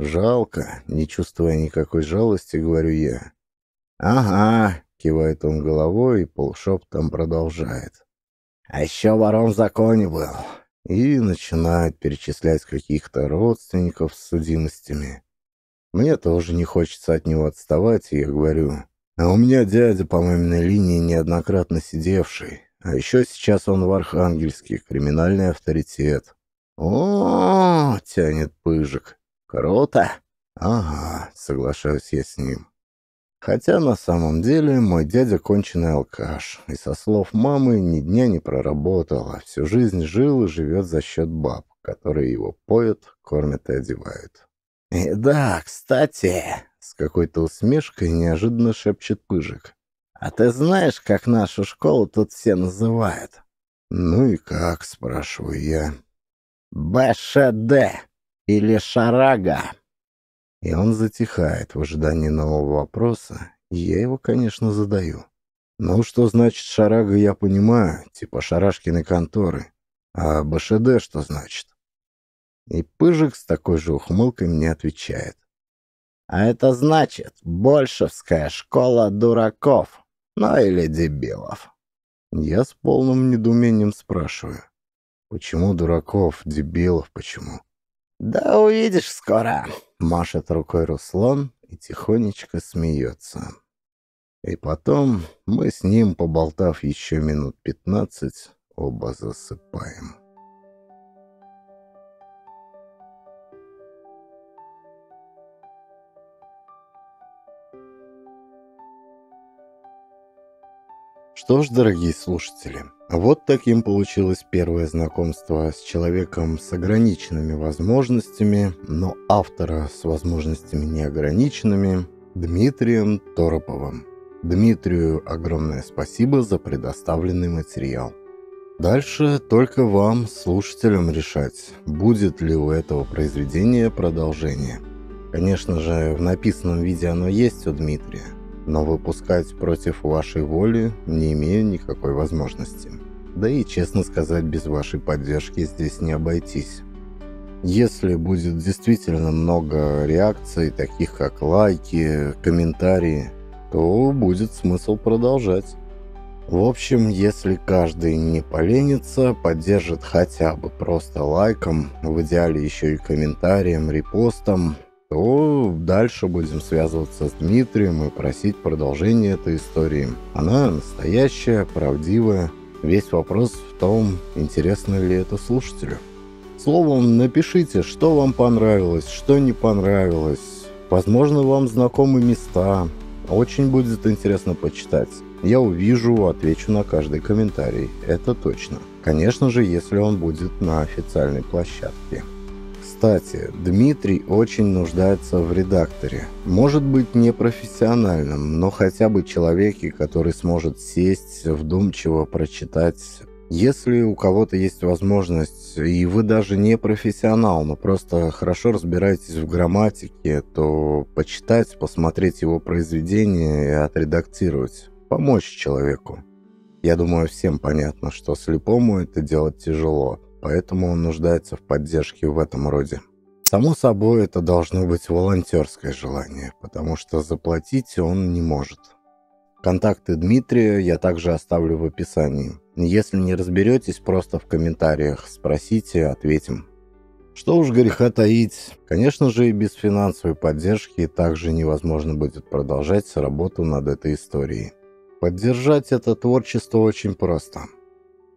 Жалко, не чувствуя никакой жалости, говорю я. Ага, кивает он головой и полшептом продолжает. А еще вором в законе был. И начинает перечислять каких-то родственников с судимостями. Мне тоже не хочется от него отставать, и я говорю, а у меня дядя по маминой линии неоднократно сидевший. А еще сейчас он в Архангельске, криминальный авторитет. О, -о, -о, тянет Пыжик. Круто. Ага, соглашаюсь я с ним. Хотя на самом деле мой дядя конченый алкаш, и со слов мамы ни дня не проработал, а всю жизнь жил и живет за счет баб, которые его поют, кормят и одевают. «И да, кстати», — с какой-то усмешкой неожиданно шепчет Пыжик, а ты знаешь, как нашу школу тут все называют?» «Ну и как?» — спрашиваю я. «БШД или Шарага?» И он затихает в ожидании нового вопроса, и я его, конечно, задаю. «Ну, что значит Шарага, я понимаю, типа Шарашкины конторы. А БШД что значит?» И Пыжик с такой же ухмылкой мне отвечает. «А это значит Большевская школа дураков». Ну или дебилов. Я с полным недоумением спрашиваю. Почему дураков, дебилов, почему? Да увидишь скоро. Машет рукой Руслан и тихонечко смеется. И потом мы с ним, поболтав еще минут пятнадцать, оба засыпаем. Что ж, дорогие слушатели, вот таким получилось первое знакомство с человеком с ограниченными возможностями, но автора с возможностями неограниченными, Дмитрием Тороповым. Дмитрию огромное спасибо за предоставленный материал. Дальше только вам, слушателям, решать, будет ли у этого произведения продолжение. Конечно же, в написанном виде оно есть у Дмитрия – но выпускать против вашей воли не имею никакой возможности. Да и, честно сказать, без вашей поддержки здесь не обойтись. Если будет действительно много реакций, таких как лайки, комментарии, то будет смысл продолжать. В общем, если каждый не поленится, поддержит хотя бы просто лайком, в идеале еще и комментарием, репостом, то дальше будем связываться с Дмитрием и просить продолжение этой истории. Она настоящая, правдивая. Весь вопрос в том, интересно ли это слушателю. Словом, напишите, что вам понравилось, что не понравилось. Возможно, вам знакомы места. Очень будет интересно почитать. Я увижу, отвечу на каждый комментарий, это точно. Конечно же, если он будет на официальной площадке. Кстати, Дмитрий очень нуждается в редакторе. Может быть не профессиональном, но хотя бы человеке, который сможет сесть, вдумчиво прочитать если у кого-то есть возможность, и вы даже не профессионал, но просто хорошо разбираетесь в грамматике, то почитать, посмотреть его произведение и отредактировать. Помочь человеку. Я думаю, всем понятно, что слепому это делать тяжело поэтому он нуждается в поддержке в этом роде. Само собой, это должно быть волонтерское желание, потому что заплатить он не может. Контакты Дмитрия я также оставлю в описании. Если не разберетесь, просто в комментариях спросите, ответим. Что уж греха таить. Конечно же, и без финансовой поддержки также невозможно будет продолжать работу над этой историей. Поддержать это творчество очень просто –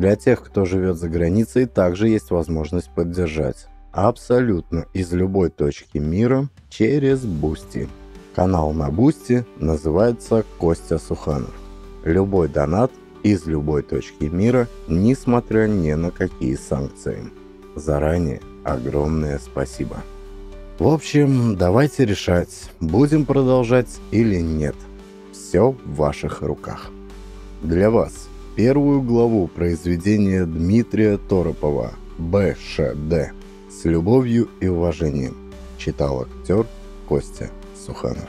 Для тех, кто живет за границей, также есть возможность поддержать абсолютно из любой точки мира через Бусти. Канал на Бусти называется Костя Суханов. Любой донат из любой точки мира, несмотря ни на какие санкции. Заранее огромное спасибо. В общем, давайте решать, будем продолжать или нет. Все в ваших руках. Для вас – первую главу произведения Дмитрия Торопова «БШД» с любовью и уважением читал актер Костя Суханов.